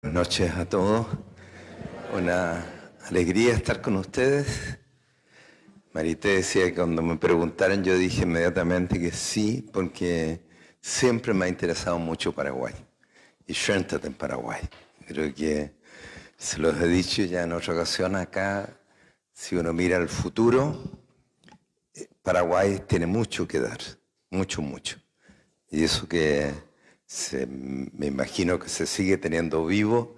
Buenas noches a todos. Una alegría estar con ustedes. Marité decía que cuando me preguntaron yo dije inmediatamente que sí, porque siempre me ha interesado mucho Paraguay y Shentet en Paraguay. Creo que se los he dicho ya en otra ocasión acá, si uno mira al futuro, eh, Paraguay tiene mucho que dar, mucho, mucho. Y eso que me imagino que se sigue teniendo vivo.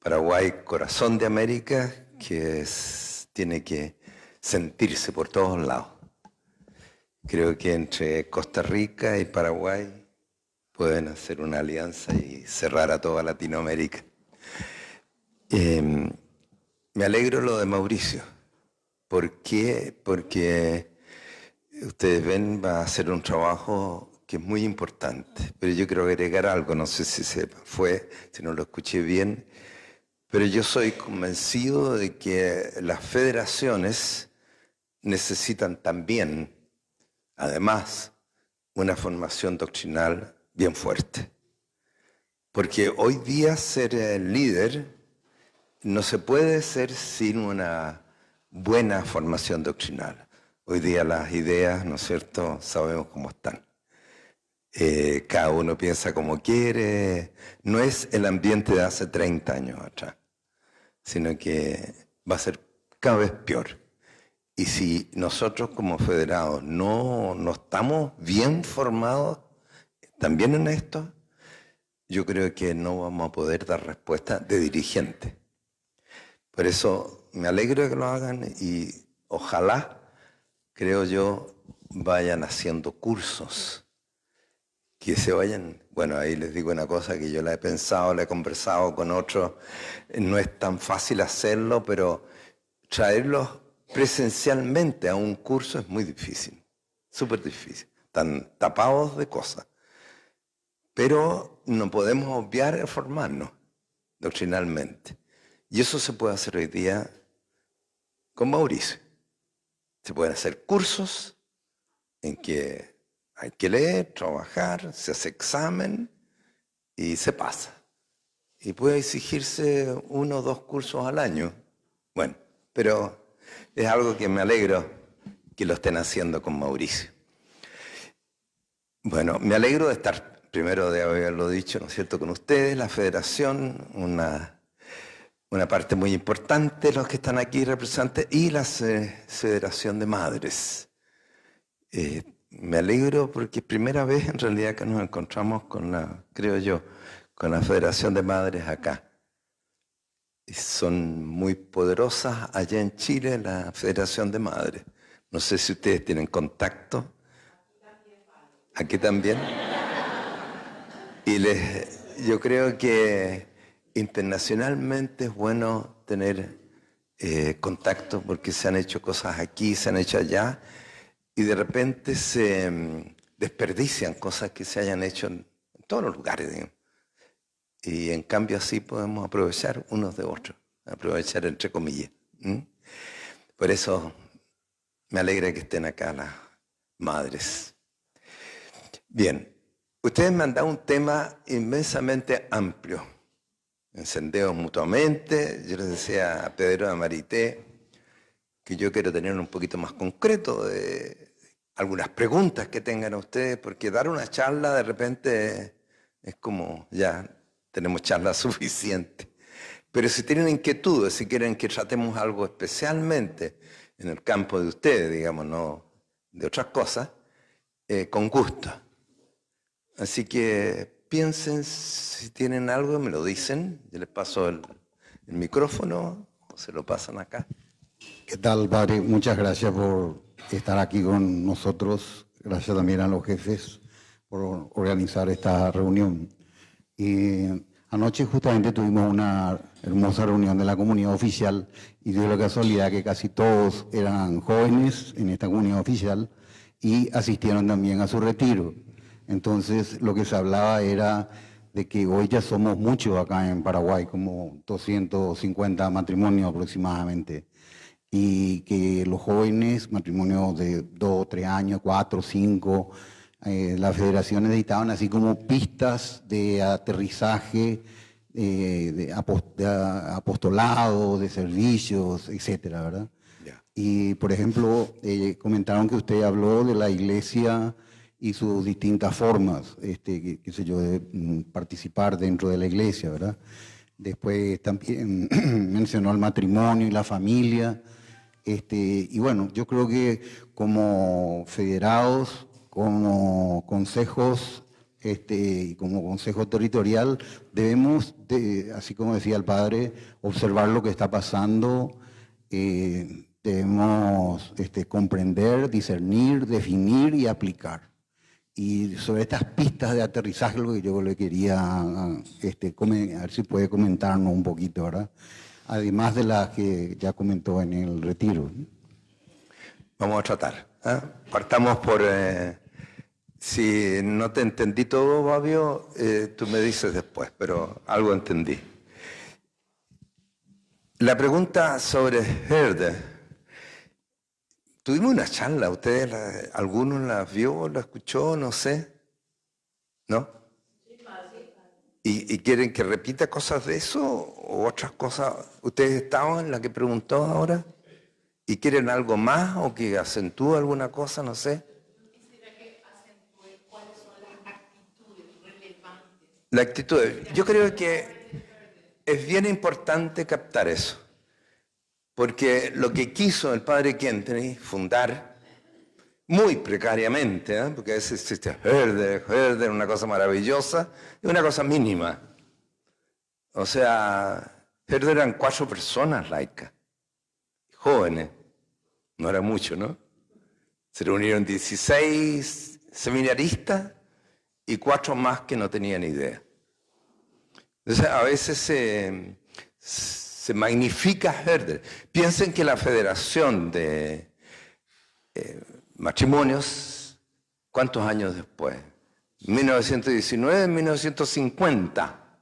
Paraguay, corazón de América, que tiene que sentirse por todos lados. Creo que entre Costa Rica y Paraguay pueden hacer una alianza y cerrar a toda Latinoamérica. Em, me alegro lo de Mauricio. ¿Por qué? Porque ustedes ven, va a hacer un trabajo que es muy importante, pero yo quiero agregar algo, no sé si se fue, si no lo escuché bien, pero yo soy convencido de que las federaciones necesitan también, además, una formación doctrinal bien fuerte. Porque hoy día ser eh, líder no se puede ser sin una buena formación doctrinal. Hoy día las ideas, ¿no es cierto?, sabemos cómo están. Eh, cada uno piensa como quiere, no es el ambiente de hace 30 años atrás, sino que va a ser cada vez peor. Y si nosotros como federados no, no estamos bien formados también en esto, yo creo que no vamos a poder dar respuesta de dirigente. Por eso me alegro de que lo hagan y ojalá, creo yo, vayan haciendo cursos que se vayan. Bueno, ahí les digo una cosa que yo la he pensado, la he conversado con otros. No es tan fácil hacerlo, pero traerlos presencialmente a un curso es muy difícil, súper difícil. Están tapados de cosas. Pero no podemos obviar el formarnos doctrinalmente. Y eso se puede hacer hoy día con Mauricio. Se pueden hacer cursos en que hay que leer, trabajar, se hace examen y se pasa. Y puede exigirse uno o dos cursos al año. Bueno, pero es algo que me alegro que lo estén haciendo con Mauricio. Bueno, me alegro de estar, primero de haberlo dicho, ¿no es cierto?, con ustedes, la federación, una, una parte muy importante, los que están aquí representantes, y la Federación de Madres. Eh, me alegro porque es primera vez en realidad que nos encontramos con la, creo yo, con la Federación de Madres acá. Son muy poderosas allá en Chile la Federación de Madres. No sé si ustedes tienen contacto. Aquí también. Y les, yo creo que internacionalmente es bueno tener eh, contacto porque se han hecho cosas aquí, se han hecho allá y de repente se mm, desperdician cosas que se hayan hecho en, todos los lugares. Y en cambio así podemos aprovechar unos de otros, aprovechar entre comillas. Por eso me alegra que estén acá las madres. Bien, ustedes me han dado un tema inmensamente amplio. Encendeos mutuamente, yo les decía a Pedro Amarité que yo quiero tener un poquito más concreto de algunas preguntas que tengan ustedes, porque dar una charla de repente es como, ya tenemos charla suficiente. Pero si tienen inquietudes, si quieren que tratemos algo especialmente en el campo de ustedes, digamos, no de otras cosas, eh, con gusto. Así que piensen, si tienen algo, me lo dicen, yo les paso el, micrófono, o se lo pasan acá. ¿Qué tal, Barry? Muchas gracias por estar aquí con nosotros. Gracias también a los jefes por organizar esta reunión. Y anoche justamente tuvimos una hermosa reunión de la comunidad oficial y de la casualidad que casi todos eran jóvenes en esta comunidad oficial y asistieron también a su retiro. Entonces lo que se hablaba era de que hoy ya somos muchos acá en Paraguay, como 250 matrimonios aproximadamente y que los jóvenes, matrimonios de dos, tres años, cuatro, cinco, eh, las federaciones necesitaban así como pistas de aterrizaje, eh, de, apostolado, de servicios, etcétera, ¿verdad? Y, por ejemplo, eh, comentaron que usted habló de la iglesia y sus distintas formas, este, qué sé yo, de mm, participar dentro de la iglesia, ¿verdad? Después también mencionó el matrimonio y la familia, este, y bueno, yo creo que como federados, como consejos este, y como consejo territorial, debemos, así como decía el padre, observar lo que está pasando, eh, debemos este, comprender, discernir, definir y aplicar. Y sobre estas pistas de aterrizaje, lo que yo le quería, a ver si puede comentarnos un poquito, ¿verdad? además de las que ya comentó en el retiro. Vamos a tratar. ¿eh? Partamos por... Eh, si no te entendí todo, Fabio, eh, tú me dices después, pero algo entendí. La pregunta sobre Herde. Tuvimos una charla, ¿ustedes algunos la vio, la escuchó, no sé? ¿No? ¿Y, quieren que repita cosas de eso o otras cosas? ¿Ustedes estaban en la que preguntó ahora? ¿Y quieren algo más o que acentúe alguna cosa? No sé. La actitud. Yo creo que es bien importante captar eso. Porque lo que quiso el padre Kentney fundar muy precariamente, ¿eh? porque a veces existe herder, herder, una cosa maravillosa, y una cosa mínima. O sea, herder eran cuatro personas laicas, jóvenes, no era mucho, ¿no? Se reunieron 16 seminaristas y cuatro más que no tenían idea. Entonces, a veces se, magnifica Herder. Piensen que la Federación de eh, matrimonios, ¿cuántos años después? 1919, 1950,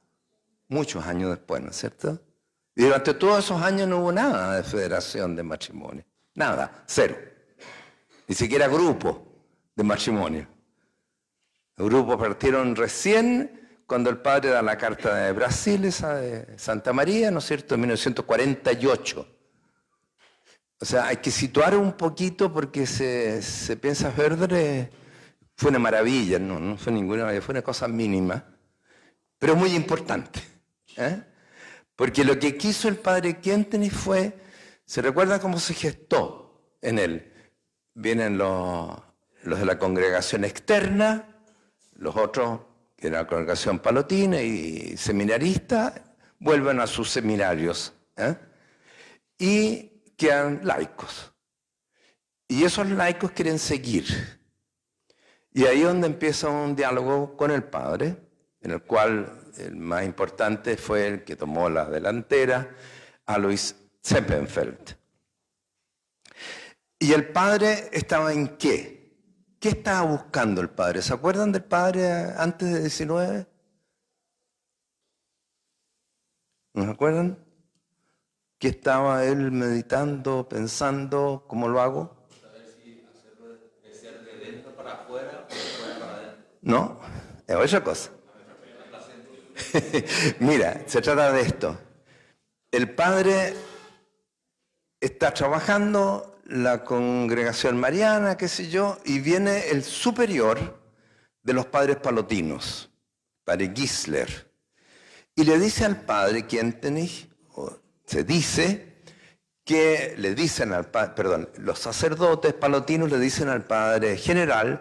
muchos años después, ¿no es cierto? Y durante todos esos años no hubo nada de federación de matrimonios, nada, cero. Ni siquiera grupo de matrimonio. Los grupos partieron recién cuando el padre da la carta de Brasil, esa de Santa María, ¿no es cierto?, en 1948 o sea, hay que situar un poquito porque se, se piensa verde fue una maravilla, no, fue ninguna maravilla, fue una cosa mínima, pero muy importante. ¿eh? Porque lo que quiso el padre Quentin fue, ¿se recuerda cómo se gestó en él? Vienen los, de la congregación externa, los otros, que era la congregación palotina y seminarista, vuelven a sus seminarios. ¿eh? Y quedan laicos. Y esos laicos quieren seguir. Y ahí es donde empieza un diálogo con el padre, en el cual el más importante fue el que tomó la delantera, a Luis ¿Y el padre estaba en qué? ¿Qué estaba buscando el padre? ¿Se acuerdan del padre antes de 19? ¿Nos acuerdan? ¿Qué estaba él meditando, pensando? ¿Cómo lo hago? No, es otra cosa. Mira, se trata de esto. El padre está trabajando, la congregación mariana, qué sé yo, y viene el superior de los padres palotinos, padre Gisler, y le dice al padre, ¿quién tenéis? Se dice que le dicen al padre, perdón, los sacerdotes palotinos le dicen al padre general,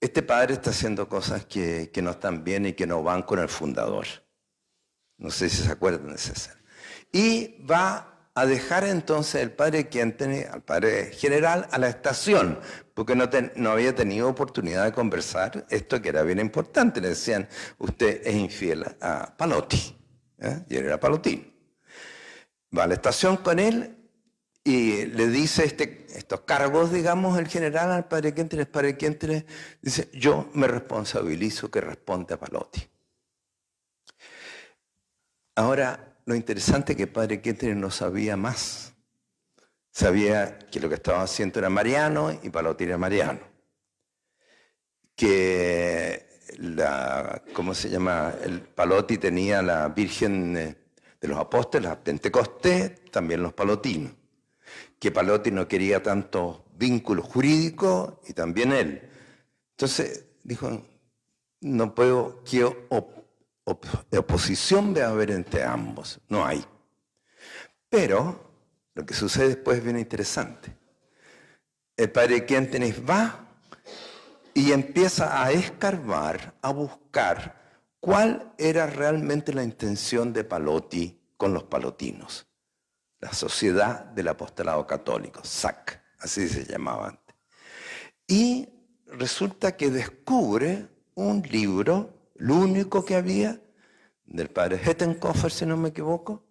este padre está haciendo cosas que, no están bien y que no van con el fundador. No sé si se acuerdan de César. Y va a dejar entonces el padre tiene, al padre general, a la estación, porque no, no había tenido oportunidad de conversar esto que era bien importante. Le decían, usted es infiel a Palotti. ¿eh? Y él era palotino va a la estación con él y le dice este, estos cargos, digamos, el general al padre el padre entre dice, yo me responsabilizo que responda a Palotti. Ahora, lo interesante es que el padre entre no sabía más. Sabía que lo que estaba haciendo era Mariano y Palotti era Mariano. Que la, ¿cómo se llama? El Palotti tenía la Virgen eh, de los apóstoles, a Pentecostés, también los palotinos. Que Palotino quería tanto vínculo jurídico y también él. Entonces dijo, no puedo, qué oposición debe haber entre ambos, no hay. Pero lo que sucede después es bien interesante. El padre Quiéntenes va y empieza a escarbar, a buscar ¿Cuál era realmente la intención de Palotti con los palotinos? La Sociedad del Apostolado Católico, SAC, así se llamaba antes. Y resulta que descubre un libro, el único que había, del padre Hettenkofer, si no me equivoco,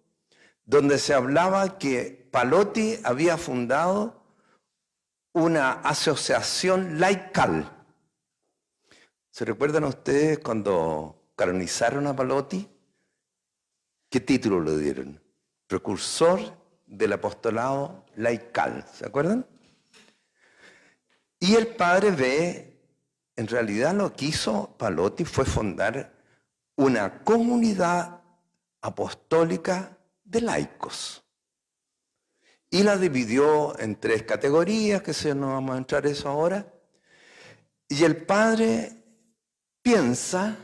donde se hablaba que Palotti había fundado una asociación laical. ¿Se recuerdan ustedes cuando ¿Canonizaron a Palotti? ¿Qué título le dieron? Precursor del apostolado laical, ¿se acuerdan? Y el padre ve, en realidad lo que hizo Palotti fue fundar una comunidad apostólica de laicos. Y la dividió en tres categorías, que se no vamos a entrar eso ahora. Y el padre piensa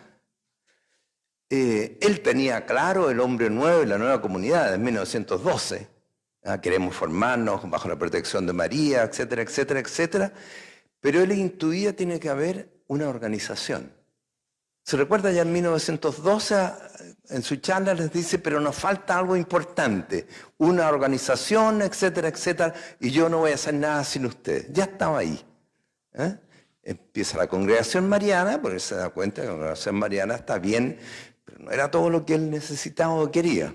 eh, él tenía claro el hombre nuevo y la nueva comunidad en 1912. Ah, queremos formarnos bajo la protección de María, etcétera, etcétera, etcétera. Pero él intuía tiene que haber una organización. Se recuerda ya en 1912, en su charla les dice, pero nos falta algo importante, una organización, etcétera, etcétera, y yo no voy a hacer nada sin ustedes. Ya estaba ahí. ¿eh? Empieza la congregación mariana, porque se da cuenta que la congregación mariana está bien era todo lo que él necesitaba o quería.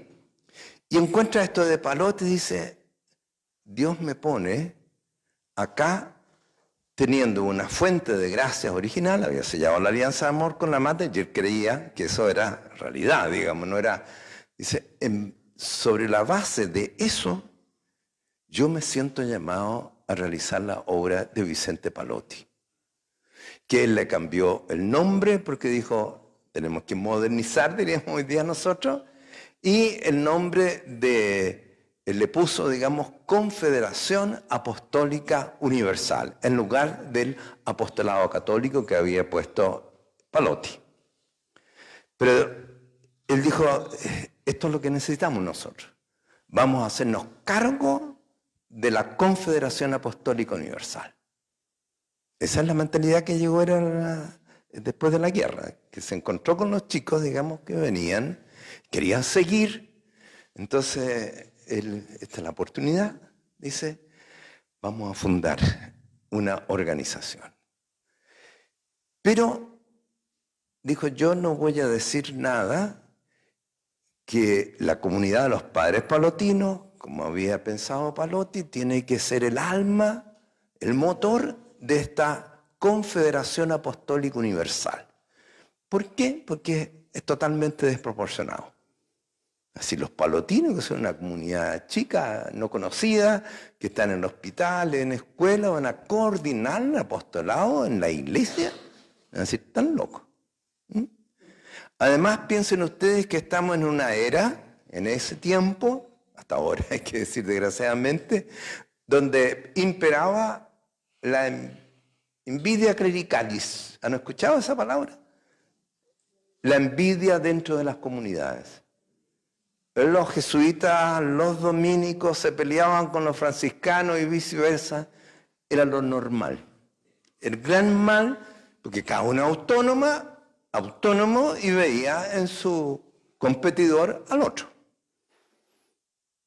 Y encuentra esto de Palotti dice, Dios me pone acá teniendo una fuente de gracias original, había sellado la alianza de amor con la madre y él creía que eso era realidad, digamos, no era... Dice, sobre la base de eso, yo me siento llamado a realizar la obra de Vicente Palotti, que él le cambió el nombre porque dijo, tenemos que modernizar, diríamos hoy día nosotros, y el nombre de, eh, le puso, digamos, Confederación Apostólica Universal, en lugar del apostolado católico que había puesto Palotti. Pero él dijo, eh, esto es lo que necesitamos nosotros. Vamos a hacernos cargo de la Confederación Apostólica Universal. Esa es la mentalidad que llegó era después de la guerra, que se encontró con los chicos, digamos, que venían, querían seguir. Entonces, esta es la oportunidad, dice, vamos a fundar una organización. Pero dijo, yo no voy a decir nada que la comunidad de los padres palotinos, como había pensado Palotti, tiene que ser el alma, el motor de esta Confederación Apostólica Universal. ¿Por qué? Porque es totalmente desproporcionado. Así los palotinos, que son una comunidad chica, no conocida, que están en hospitales, en escuelas, van a coordinar el apostolado en la iglesia. Es decir, están locos. ¿Mm? Además, piensen ustedes que estamos en una era, en ese tiempo, hasta ahora hay que decir desgraciadamente, donde imperaba la Envidia clericalis. ¿Han escuchado esa palabra? La envidia dentro de las comunidades. Los jesuitas, los dominicos se peleaban con los franciscanos y viceversa. Era lo normal. El gran mal, porque cada uno autónoma, autónomo y veía en su competidor al otro.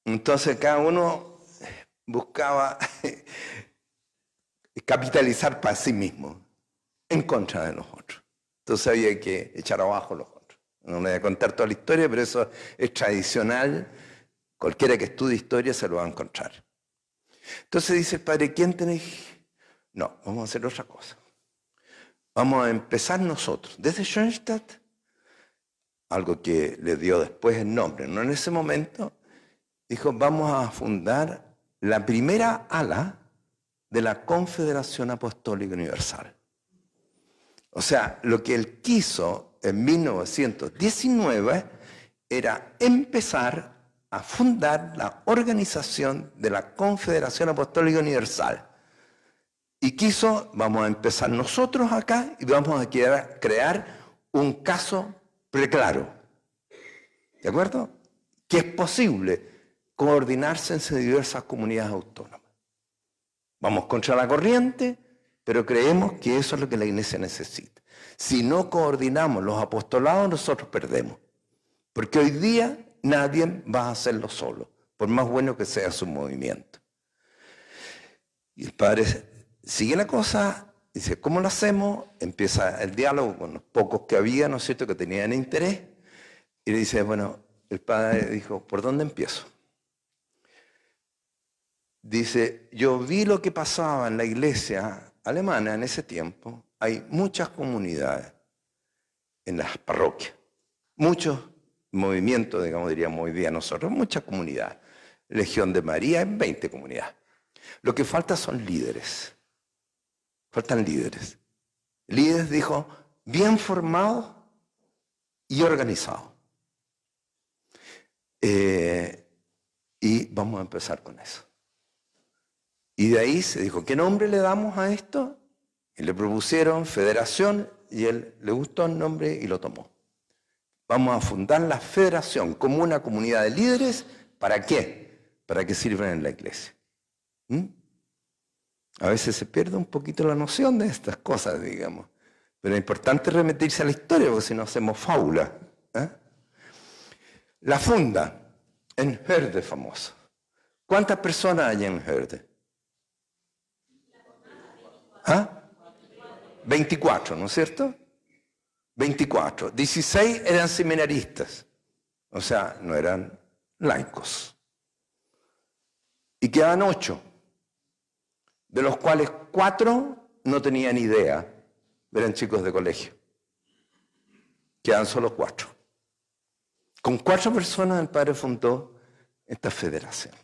Entonces cada uno buscaba capitalizar para sí mismo, en contra de los otros. Entonces había que echar abajo los otros. No le voy a contar toda la historia, pero eso es tradicional. Cualquiera que estudie historia se lo va a encontrar. Entonces dice el padre, ¿quién tenéis? No, vamos a hacer otra cosa. Vamos a empezar nosotros, desde Schoenstatt, algo que le dio después el nombre, no en ese momento, dijo, vamos a fundar la primera ala de la Confederación Apostólica Universal. O sea, lo que él quiso en 1919 era empezar a fundar la organización de la Confederación Apostólica Universal. Y quiso, vamos a empezar nosotros acá y vamos a crear un caso preclaro. ¿De acuerdo? Que es posible coordinarse entre diversas comunidades autónomas. Vamos contra la corriente, pero creemos que eso es lo que la iglesia necesita. Si no coordinamos los apostolados, nosotros perdemos. Porque hoy día nadie va a hacerlo solo, por más bueno que sea su movimiento. Y el padre sigue la cosa, dice, ¿cómo lo hacemos? Empieza el diálogo con los pocos que había, ¿no es cierto?, que tenían interés. Y le dice, bueno, el padre dijo, ¿por dónde empiezo? Dice, yo vi lo que pasaba en la iglesia alemana en ese tiempo. Hay muchas comunidades en las parroquias, muchos movimientos, digamos, diríamos hoy día nosotros, muchas comunidades. Legión de María en 20 comunidades. Lo que falta son líderes. Faltan líderes. Líderes, dijo, bien formados y organizados. Eh, y vamos a empezar con eso. Y de ahí se dijo, ¿qué nombre le damos a esto? Y le propusieron federación y él le gustó el nombre y lo tomó. Vamos a fundar la federación como una comunidad de líderes. ¿Para qué? Para que sirvan en la iglesia. ¿Mm? A veces se pierde un poquito la noción de estas cosas, digamos. Pero es importante remitirse a la historia, porque si no hacemos fábula. ¿eh? La funda en Herde famoso. ¿Cuántas personas hay en Herde? ¿Ah? 24, ¿no es cierto? 24. 16 eran seminaristas, o sea, no eran laicos. Y quedaban 8, de los cuales 4 no tenían idea, eran chicos de colegio. Quedan solo 4. Con cuatro personas el padre fundó esta federación.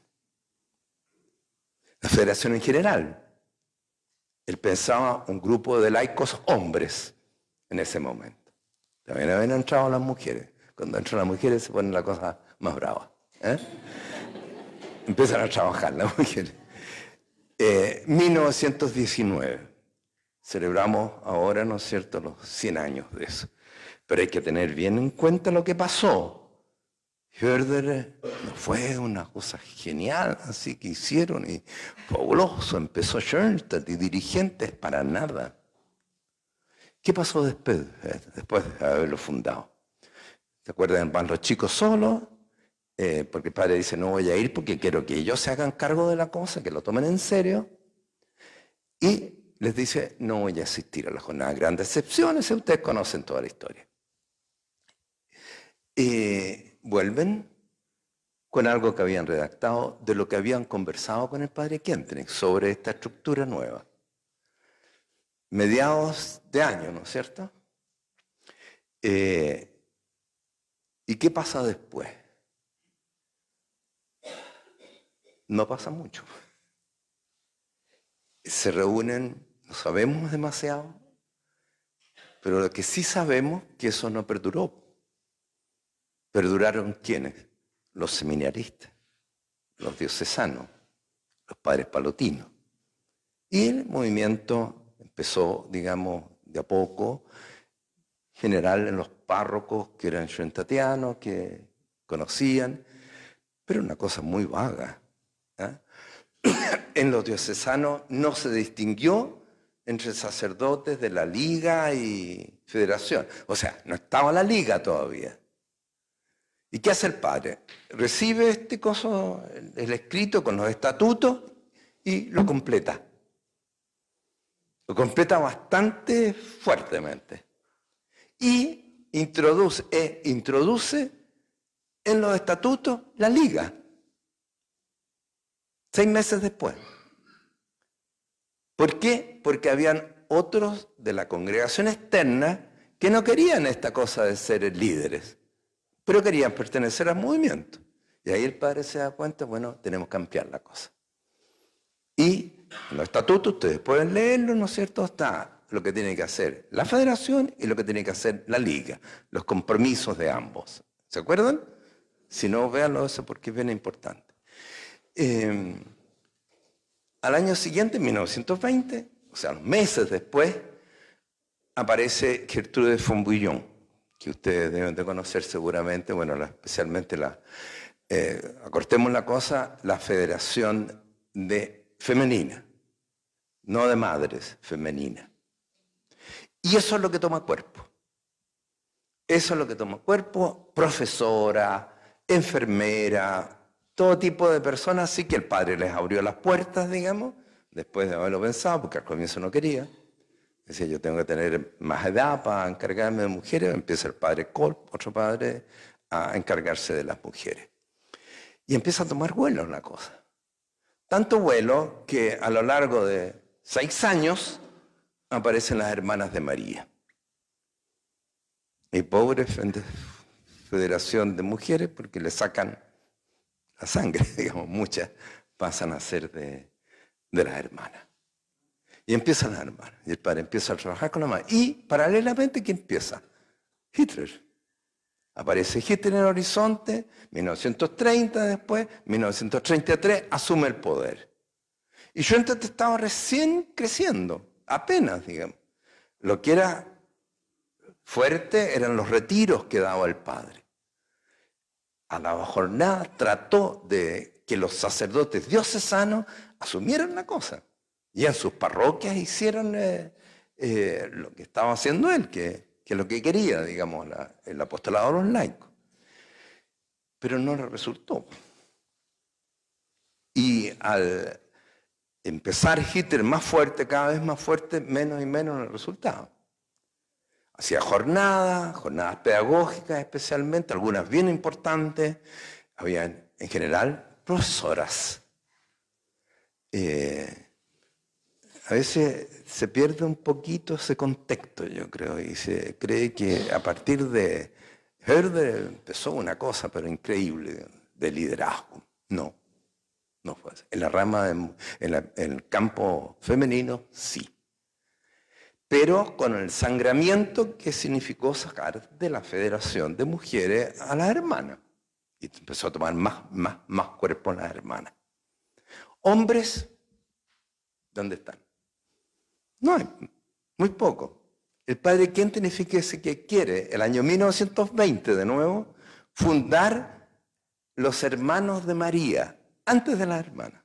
La federación en general, él pensaba un grupo de laicos hombres en ese momento. También habían entrado las mujeres. Cuando entran las mujeres se ponen la cosa más brava. ¿eh? Empiezan a trabajar las mujeres. 1919. Eh, Celebramos ahora, ¿no es cierto?, los 100 años de eso. Pero hay que tener bien en cuenta lo que pasó eh, no fue una cosa genial, así que hicieron y fabuloso. Empezó Schoenstatt y dirigentes para nada. ¿Qué pasó después, eh, después de haberlo fundado? ¿Se acuerdan? Van los chicos solos, eh, porque el padre dice, no voy a ir porque quiero que ellos se hagan cargo de la cosa, que lo tomen en serio. Y les dice, no voy a asistir a la jornada. Grandes excepciones, ustedes conocen toda la historia vuelven con algo que habían redactado, de lo que habían conversado con el padre Kendrick sobre esta estructura nueva. Mediados de año, ¿no es cierto? Eh, ¿Y qué pasa después? No pasa mucho. Se reúnen, no sabemos demasiado, pero lo que sí sabemos es que eso no perduró. Perduraron quiénes? Los seminaristas, los diocesanos, los padres palotinos. Y el movimiento empezó, digamos, de a poco, general en los párrocos que eran shentatianos, que conocían, pero una cosa muy vaga. ¿ah? en los diocesanos no se distinguió entre sacerdotes de la liga y federación. O sea, no estaba la liga todavía. ¿Y qué hace el padre? Recibe este coso, el escrito con los estatutos y lo completa. Lo completa bastante fuertemente. Y introduce, eh, introduce en los estatutos la liga. Seis meses después. ¿Por qué? Porque habían otros de la congregación externa que no querían esta cosa de ser líderes pero querían pertenecer al movimiento. Y ahí el padre se da cuenta, bueno, tenemos que ampliar la cosa. Y en los estatutos, ustedes pueden leerlo, ¿no es cierto? Está lo que tiene que hacer la federación y lo que tiene que hacer la liga, los compromisos de ambos. ¿Se acuerdan? Si no, véanlo eso porque es bien importante. Eh, al año siguiente, en 1920, o sea, meses después, aparece Gertrude von Bouillon que ustedes deben de conocer seguramente, bueno, especialmente la, eh, acortemos la cosa, la Federación de Femenina, no de Madres Femenina. Y eso es lo que toma cuerpo. Eso es lo que toma cuerpo, profesora, enfermera, todo tipo de personas, así que el padre les abrió las puertas, digamos, después de haberlo pensado, porque al comienzo no quería. Decía, yo tengo que tener más edad para encargarme de mujeres. Empieza el padre Colp, otro padre, a encargarse de las mujeres. Y empieza a tomar vuelo la cosa. Tanto vuelo que a lo largo de seis años aparecen las hermanas de María. Y pobre Federación de Mujeres, porque le sacan la sangre, digamos, muchas pasan a ser de las hermanas. Y empiezan a armar. Y el padre empieza a trabajar con la madre. Y paralelamente, ¿quién empieza? Hitler. Aparece Hitler en el horizonte, 1930 después, 1933, asume el poder. Y yo entonces estaba recién creciendo, apenas, digamos. Lo que era fuerte eran los retiros que daba el padre. A la jornada trató de que los sacerdotes diocesanos asumieran la cosa. Y en sus parroquias hicieron eh, eh, lo que estaba haciendo él, que, es lo que quería, digamos, el apostolado de los laicos. Pero no le resultó. Y al empezar Hitler más fuerte, cada vez más fuerte, menos y menos le resultaba. Hacía jornadas, jornadas pedagógicas especialmente, algunas bien importantes. Había en general profesoras. Eh, a veces se pierde un poquito ese contexto, yo creo, y se cree que a partir de Herder empezó una cosa, pero increíble, de liderazgo. No, no fue así. En la rama, en, el campo femenino, sí. Pero con el sangramiento que significó sacar de la Federación de Mujeres a las hermanas. Y empezó a tomar más, más, más cuerpo en las hermanas. Hombres, ¿dónde están? No muy poco. El padre Quentin, fíjese que quiere, el año 1920 de nuevo, fundar los hermanos de María, antes de la hermana.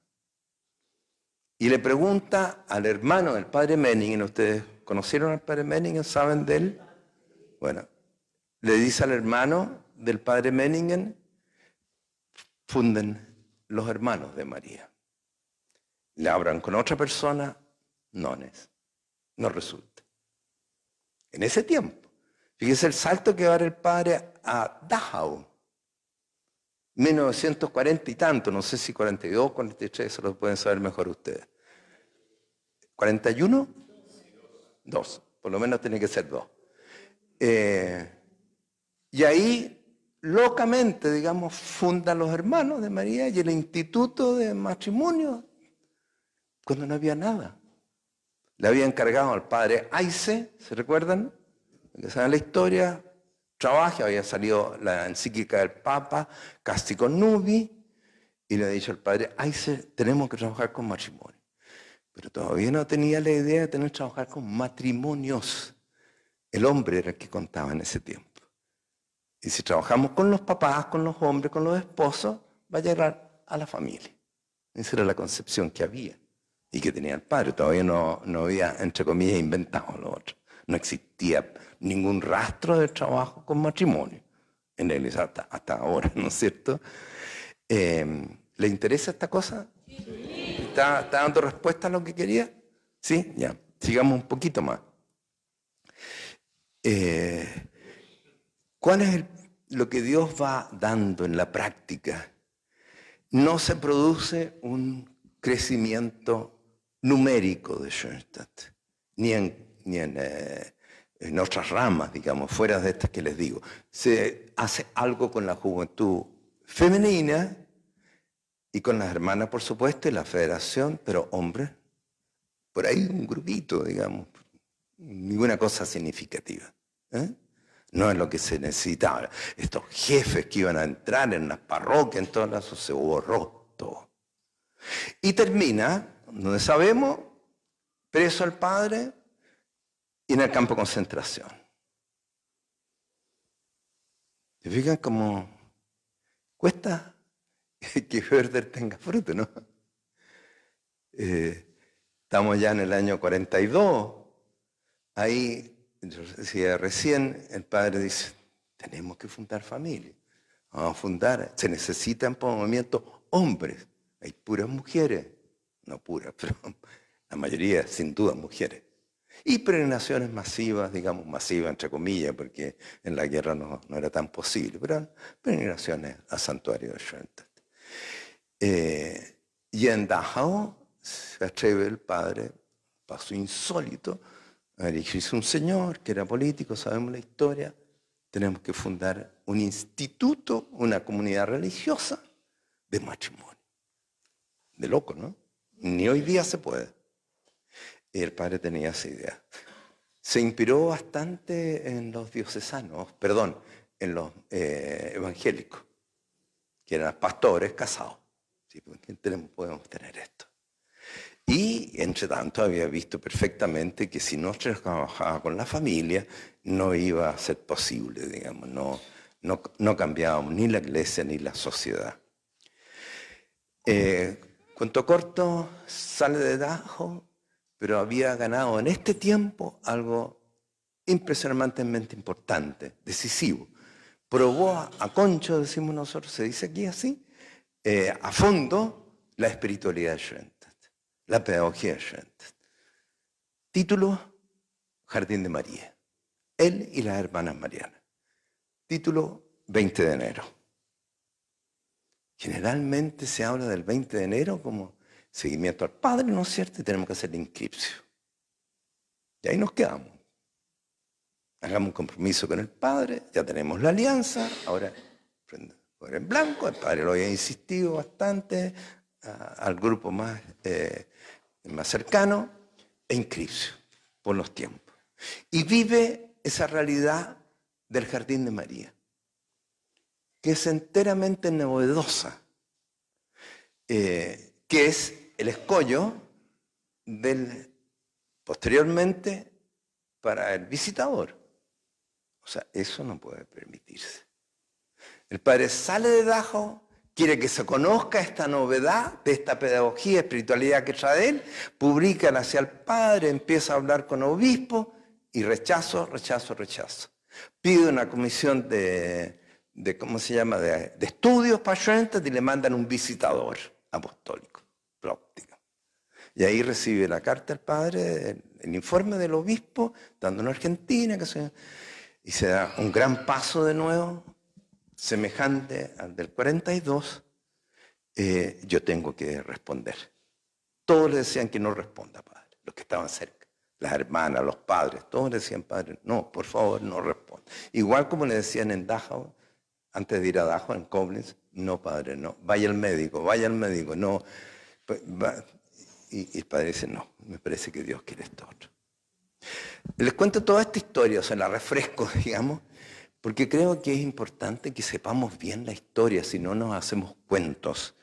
Y le pregunta al hermano del padre Menningen, ustedes conocieron al padre Menningen, saben de él. Bueno, le dice al hermano del padre Menningen, funden los hermanos de María. Le hablan con otra persona, nones no resulta. En ese tiempo. Fíjese el salto que va a dar el padre a Dachau. 1940 y tanto, no sé si 42, 43, eso lo pueden saber mejor ustedes. ¿41? Dos, por lo menos tiene que ser dos. Eh, y ahí, locamente, digamos, fundan los hermanos de María y el instituto de matrimonio, cuando no había nada le había encargado al padre Aise, ¿se recuerdan? Que saben la historia, trabaja, había salido la encíclica del Papa, castigo Nubi, y le ha dicho al padre Aise, tenemos que trabajar con matrimonio. Pero todavía no tenía la idea de tener que trabajar con matrimonios. El hombre era el que contaba en ese tiempo. Y si trabajamos con los papás, con los hombres, con los esposos, va a llegar a la familia. Esa era la concepción que había y que tenía el padre. Todavía no, había, entre comillas, inventado lo otro. No existía ningún rastro de trabajo con matrimonio en la iglesia hasta, ahora, ¿no es cierto? Em, ¿Le interesa esta cosa? ¿Está, dando respuesta a lo que quería? Sí, ya. Sigamos un poquito más. Eh, ¿Cuál es lo que Dios va dando en la práctica? No se produce un crecimiento numérico de Schoenstatt, ni en, ni en, eh, en otras ramas, digamos, fuera de estas que les digo. Se hace algo con la juventud femenina y con las hermanas, por supuesto, y la federación, pero hombres, por ahí un grupito, digamos, ninguna cosa significativa. ¿eh? No es lo que se necesitaba. Estos jefes que iban a entrar en las parroquias, en todas las, se borró todo. Y termina donde sabemos, preso al padre y en el campo de concentración. ¿Se fijan cómo cuesta que Herder tenga fruto, no? Eh, estamos ya en el año 42. Ahí, yo recién, el padre dice, tenemos que fundar familia. Vamos a fundar, se necesitan por el momento hombres, hay puras mujeres no puras, pero la mayoría, sin duda, mujeres. Y peregrinaciones masivas, digamos masivas, entre comillas, porque en la guerra no, era tan posible, pero peregrinaciones a santuario de eh, y en Dachau se atreve el padre, paso insólito, a un señor que era político, sabemos la historia, tenemos que fundar un instituto, una comunidad religiosa de matrimonio. De loco, ¿no? Ni hoy día se puede. Y el padre tenía esa idea. Se inspiró bastante en los diocesanos, perdón, en los eh, evangélicos, que eran pastores casados. ¿Sí? Pues, podemos tener esto? Y, entre tanto, había visto perfectamente que si no trabajaba con la familia, no iba a ser posible, digamos, no, no, no cambiábamos ni la iglesia ni la sociedad. Eh, Cuento corto, sale de Dajo, pero había ganado en este tiempo algo impresionantemente importante, decisivo. Probó a, concho, decimos nosotros, se dice aquí así, eh, a fondo la espiritualidad de la pedagogía de Schoenstatt. Título, Jardín de María. Él y las hermanas Mariana. Título, 20 de enero. Generalmente se habla del 20 de enero como seguimiento al Padre, ¿no es cierto? Y tenemos que hacer la inscripción. Y ahí nos quedamos. Hagamos un compromiso con el Padre, ya tenemos la alianza, ahora por en blanco, el Padre lo había insistido bastante al grupo más, eh, más cercano, e inscripción por los tiempos. Y vive esa realidad del jardín de María que es enteramente novedosa, eh, que es el escollo del, posteriormente para el visitador. O sea, eso no puede permitirse. El padre sale de Dajo, quiere que se conozca esta novedad de esta pedagogía, espiritualidad que trae él, publica hacia el padre, empieza a hablar con obispo y rechazo, rechazo, rechazo. Pide una comisión de, de ¿cómo se llama?, de, estudios pacientes y le mandan un visitador apostólico, plóptico. Y ahí recibe la carta del padre, el, informe del obispo, dando en Argentina, que se, y se da un gran paso de nuevo, semejante al del 42, eh, yo tengo que responder. Todos le decían que no responda, padre, los que estaban cerca, las hermanas, los padres, todos le decían, padre, no, por favor, no responda. Igual como le decían en Dachau, antes de ir a Dajo, en Koblenz, no, padre, no, vaya al médico, vaya al médico, no. Pues, y, el padre dice, no, me parece que Dios quiere esto otro. Les cuento toda esta historia, se la refresco, digamos, porque creo que es importante que sepamos bien la historia, si no nos hacemos cuentos,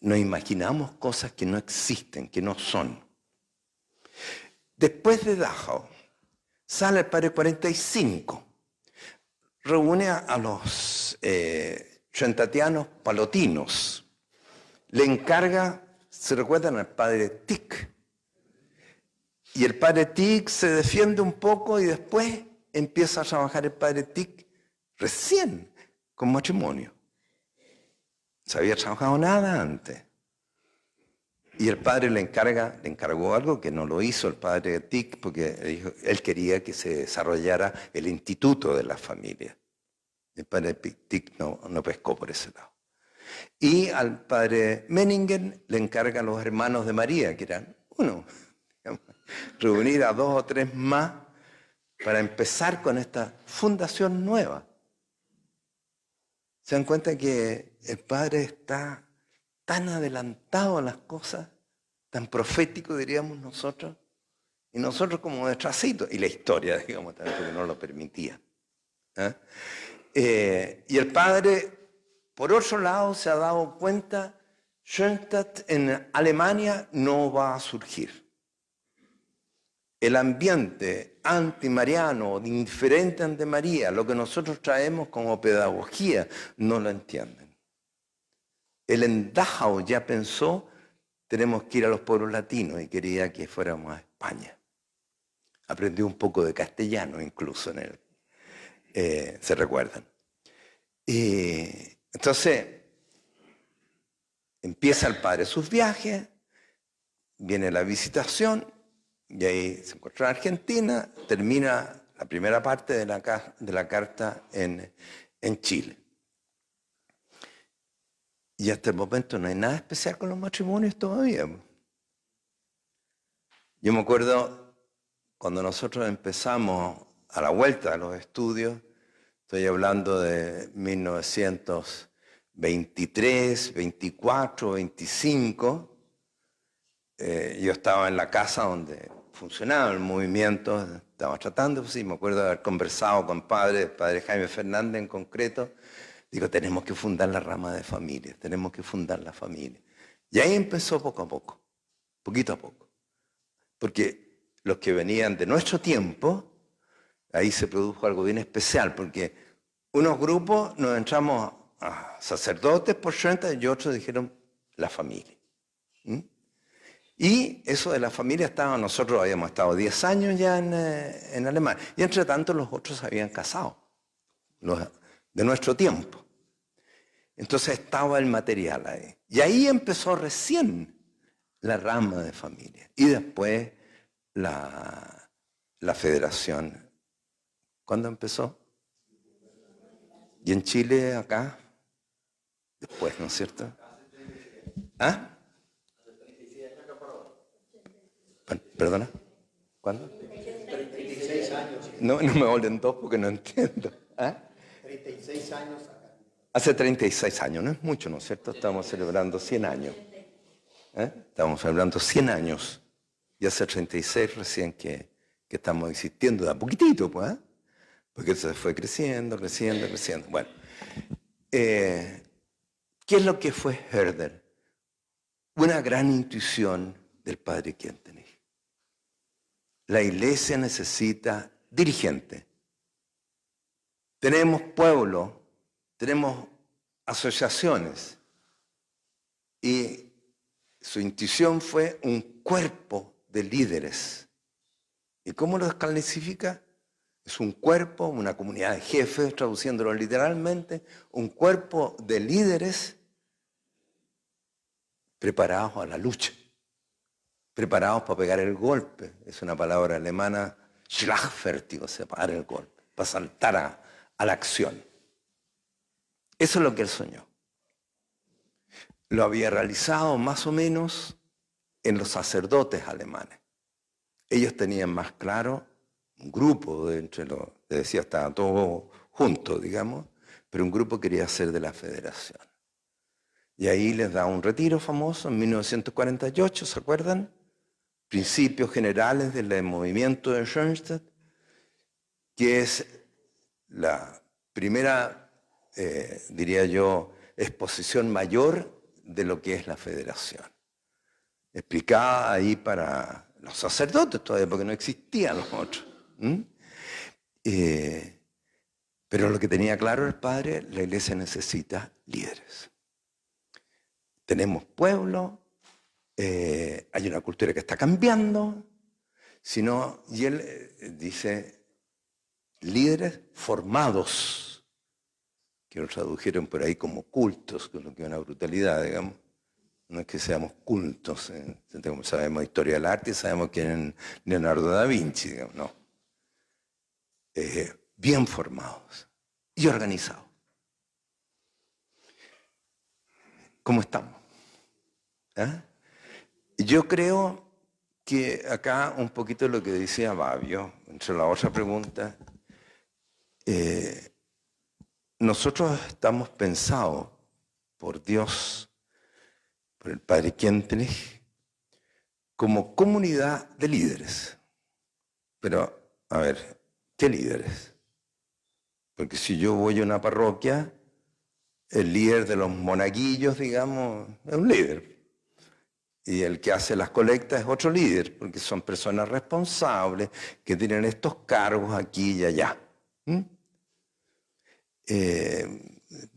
nos imaginamos cosas que no existen, que no son. Después de Dachau, sale el padre 45 reúne a, los eh, palotinos, le encarga, se recuerdan al padre Tic, y el padre Tic se defiende un poco y después empieza a trabajar el padre Tic recién con matrimonio. Se había trabajado nada antes. Y el padre le encarga, le encargó algo que no lo hizo el padre Tic porque él quería que se desarrollara el instituto de la familia. El padre Pictic no, pescó por ese lado. Y al padre Menningen le encargan los hermanos de María, que eran uno, reunir a dos o tres más para empezar con esta fundación nueva. Se dan cuenta que el padre está tan adelantado a las cosas, tan profético diríamos nosotros, y nosotros como tracito, y la historia, digamos, también porque no lo permitía. ¿eh? Eh, y el padre, por otro lado, se ha dado cuenta, Schoenstatt en Alemania no va a surgir. El ambiente antimariano, indiferente ante María, lo que nosotros traemos como pedagogía, no lo entienden. El Endajao ya pensó, tenemos que ir a los pueblos latinos y quería que fuéramos a España. Aprendió un poco de castellano incluso en el eh, se recuerdan. Y entonces empieza el padre sus viajes, viene la visitación, y ahí se encuentra en Argentina, termina la primera parte de la, de la carta en, en Chile. Y hasta el momento no hay nada especial con los matrimonios todavía. Yo me acuerdo cuando nosotros empezamos a la vuelta de los estudios, Estoy hablando de 1923, 24, 25. yo estaba en la casa donde funcionaba el movimiento, estaba tratando, pues sí, me acuerdo de haber conversado con padre, padre Jaime Fernández en concreto. Digo, tenemos que fundar la rama de familia, tenemos que fundar la familia. Y ahí empezó poco a poco, poquito a poco. Porque los que venían de nuestro tiempo ahí se produjo algo bien especial, porque unos grupos nos entramos a sacerdotes por Shuenta y otros dijeron la familia. ¿Mm? Y eso de la familia estaba, nosotros habíamos estado 10 años ya eh, en, Alemania, y entre tanto los otros se habían casado, de nuestro tiempo. Entonces estaba el material ahí. Y ahí empezó recién la rama de familia. Y después la, la federación ¿Cuándo empezó? ¿Y en Chile, acá? Después, ¿no es cierto? ¿Ah? ¿Perdona? ¿Cuándo? 36 años. No, no me volen dos porque no entiendo. ¿Ah? 36 años Hace 36 años, no es mucho, ¿no es cierto? Estamos celebrando 100 años. ¿Eh? Estamos celebrando 100 años. Y hace 36 recién que, que estamos existiendo, de a poquitito, pues. ¿eh? porque eso fue creciendo, creciendo, creciendo. Bueno, eh, ¿qué es lo que fue Herder? Una gran intuición del padre Quintenich. La iglesia necesita dirigente. Tenemos pueblo, tenemos asociaciones y su intuición fue un cuerpo de líderes. ¿Y cómo lo descalifica? Es un cuerpo, una comunidad de jefes, traduciéndolo literalmente, un cuerpo de líderes preparados a la lucha, preparados para pegar el golpe. Es una palabra alemana, schlagfertig, o sea, para el golpe, para saltar a la acción. Eso es lo que él soñó. Lo había realizado más o menos en los sacerdotes alemanes. Ellos tenían más claro un grupo de entre los, decía, estaba todo junto, digamos, pero un grupo quería ser de la federación. Y ahí les da un retiro famoso en 1948, ¿se acuerdan? Principios generales del movimiento de Schoenstatt, que es la primera, eh, diría yo, exposición mayor de lo que es la federación. Explicada ahí para los sacerdotes todavía, porque no existían los otros. ¿Mm? Eh, pero lo que tenía claro el padre, la iglesia necesita líderes. Tenemos pueblo, eh, hay una cultura que está cambiando, sino, y él eh, dice, líderes formados, que lo tradujeron por ahí como cultos, lo que es una brutalidad, digamos. No es que seamos cultos, sabemos historia del arte, sabemos quién es Leonardo da Vinci, digamos, no. Eh, bien formados y organizados. ¿Cómo estamos? ¿Ah? Yo creo que acá un poquito lo que decía Babio, entre la otra pregunta, eh, nosotros estamos pensados por Dios, por el Padre Kientenich, como comunidad de líderes. Pero, a ver, ¿Qué líderes. Porque si yo voy a una parroquia, el líder de los monaguillos, digamos, es un líder. Y el que hace las colectas es otro líder, porque son personas responsables que tienen estos cargos aquí y allá. ¿Mm? Eh,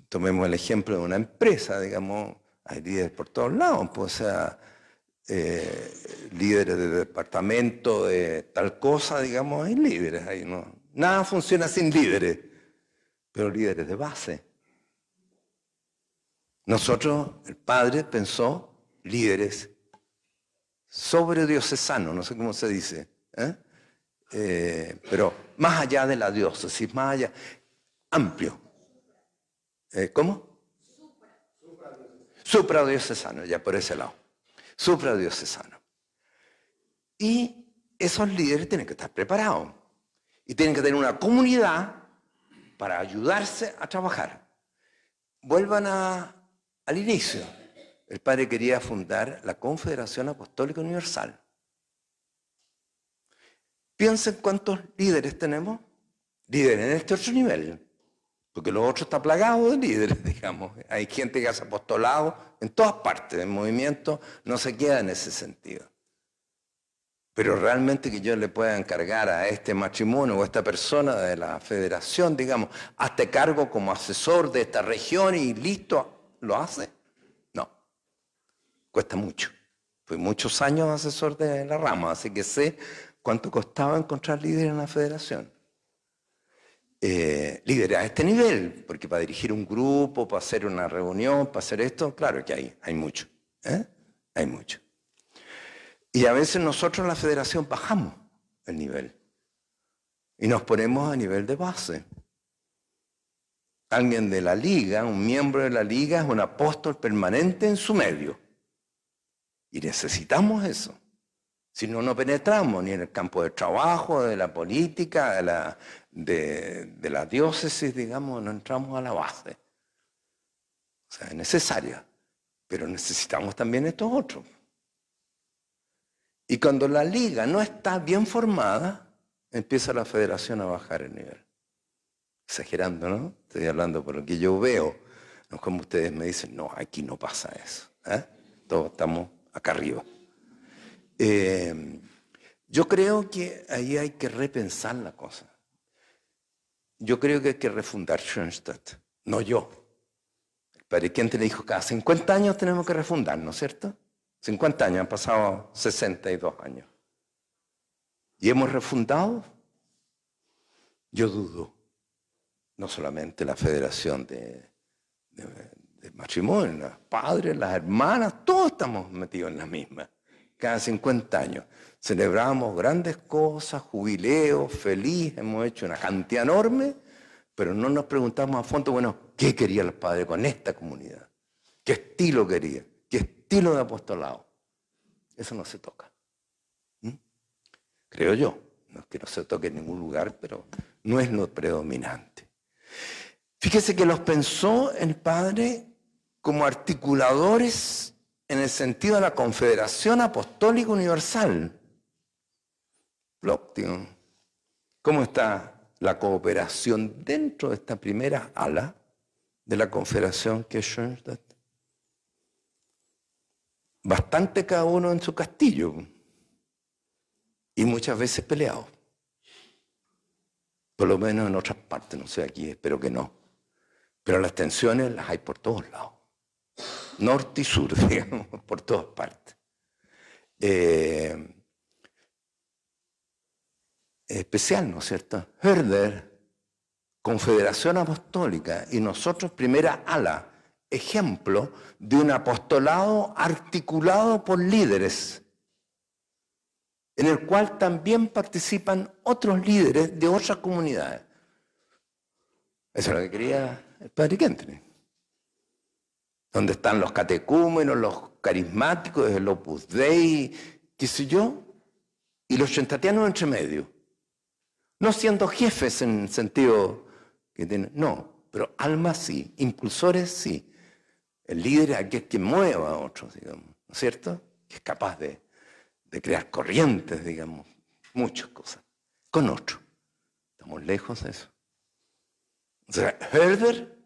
tomemos el ejemplo de una empresa, digamos, hay líderes por todos lados, pues, o sea, eh, líderes de departamento, de tal cosa, digamos, hay líderes ahí, ¿no? Nada funciona sin líderes, pero líderes de base. Nosotros, el padre pensó líderes sobre diocesano, no sé cómo se dice, ¿eh? Eh, pero más allá de la diócesis, más allá, amplio. ¿Cómo? Supra. Supra diocesano, ya por ese lado supradiocesano. Y esos líderes tienen que estar preparados y tienen que tener una comunidad para ayudarse a trabajar. Vuelvan a, al inicio. El padre quería fundar la Confederación Apostólica Universal. Piensen cuántos líderes tenemos, líderes en este otro nivel, porque lo otro está plagado de líderes, digamos. Hay gente que hace apostolado en todas partes del movimiento, no se queda en ese sentido. Pero realmente que yo le pueda encargar a este matrimonio o a esta persona de la federación, digamos, este cargo como asesor de esta región y listo, ¿lo hace? No, cuesta mucho. Fui muchos años asesor de la rama, así que sé cuánto costaba encontrar líderes en la federación eh, a este nivel, porque para dirigir un grupo, para hacer una reunión, para hacer esto, claro que hay, hay mucho, ¿eh? hay mucho. Y a veces nosotros en la federación bajamos el nivel y nos ponemos a nivel de base. Alguien de la liga, un miembro de la liga, es un apóstol permanente en su medio. Y necesitamos eso. Si no, no penetramos ni en el campo de trabajo, de la política, de la, de, la diócesis, digamos, no entramos a la base. O sea, es necesaria, pero necesitamos también estos otros. Y cuando la liga no está bien formada, empieza la federación a bajar el nivel. Exagerando, ¿no? Estoy hablando por lo que yo veo. No es como ustedes me dicen, no, aquí no pasa eso. ¿eh? Todos estamos acá arriba. Eh, yo creo que ahí hay que repensar la cosa yo creo que hay que refundar Schoenstatt, no yo. El padre Quente le dijo, cada 50 años tenemos que refundar? ¿No es ¿cierto? 50 años, han pasado 62 años. ¿Y hemos refundado? Yo dudo. No solamente la Federación de, de Matrimonio, los padres, las hermanas, todos estamos metidos en la misma, cada 50 años. Celebramos grandes cosas, jubileos, feliz, hemos hecho una cantidad enorme, pero no nos preguntamos a fondo, bueno, ¿qué quería el Padre con esta comunidad? ¿Qué estilo quería? ¿Qué estilo de apostolado? Eso no se toca. ¿Mm? Creo yo. No es que no se toque en ningún lugar, pero no es lo predominante. Fíjese que los pensó el Padre como articuladores en el sentido de la Confederación Apostólica Universal. ¿Cómo está la cooperación dentro de esta primera ala de la Confederación que Bastante cada uno en su castillo y muchas veces peleado. Por lo menos en otras partes, no sé aquí, espero que no. Pero las tensiones las hay por todos lados. Norte y sur, digamos, por todas partes. Eh, especial, ¿no es cierto? Herder, Confederación Apostólica y nosotros primera ala, ejemplo de un apostolado articulado por líderes, en el cual también participan otros líderes de otras comunidades. Eso es lo que quería el padre Kentre. Donde están los catecúmenos, los carismáticos, el Opus Dei, qué sé yo, y los chentatianos entre medio. No siendo jefes en el sentido que tiene. no, pero almas sí, impulsores sí. El líder es aquel que mueva a otros, digamos, ¿no es cierto? Que es capaz de, crear corrientes, digamos, muchas cosas, con otro. Estamos lejos de eso. O sea, Herder,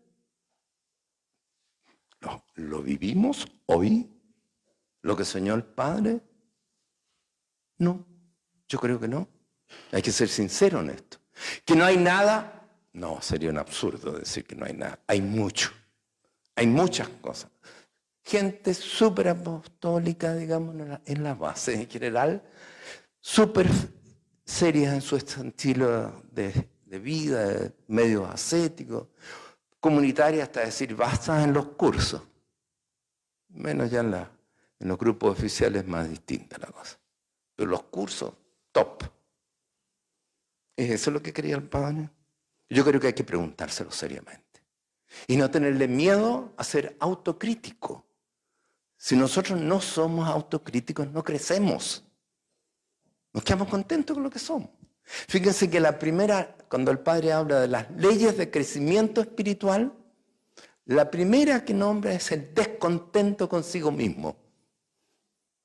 ¿lo vivimos hoy? ¿Lo que soñó el Padre? No, yo creo que no. Hay que ser sincero en esto. ¿Que no hay nada? No, sería un absurdo decir que no hay nada. Hay mucho. Hay muchas cosas. Gente súper apostólica, digamos, en la base en general, súper serias en su estilo de, vida, de medios ascéticos, Comunitaria, hasta decir basta en los cursos. Menos ya en, en los grupos oficiales más distinta la cosa. Pero los cursos, top. ¿Es eso lo que quería el Padre? Yo creo que hay que preguntárselo seriamente. Y no tenerle miedo a ser autocrítico. Si nosotros no somos autocríticos, no crecemos. Nos quedamos contentos con lo que somos. Fíjense que la primera, cuando el Padre habla de las leyes de crecimiento espiritual, la primera que nombra es el descontento consigo mismo.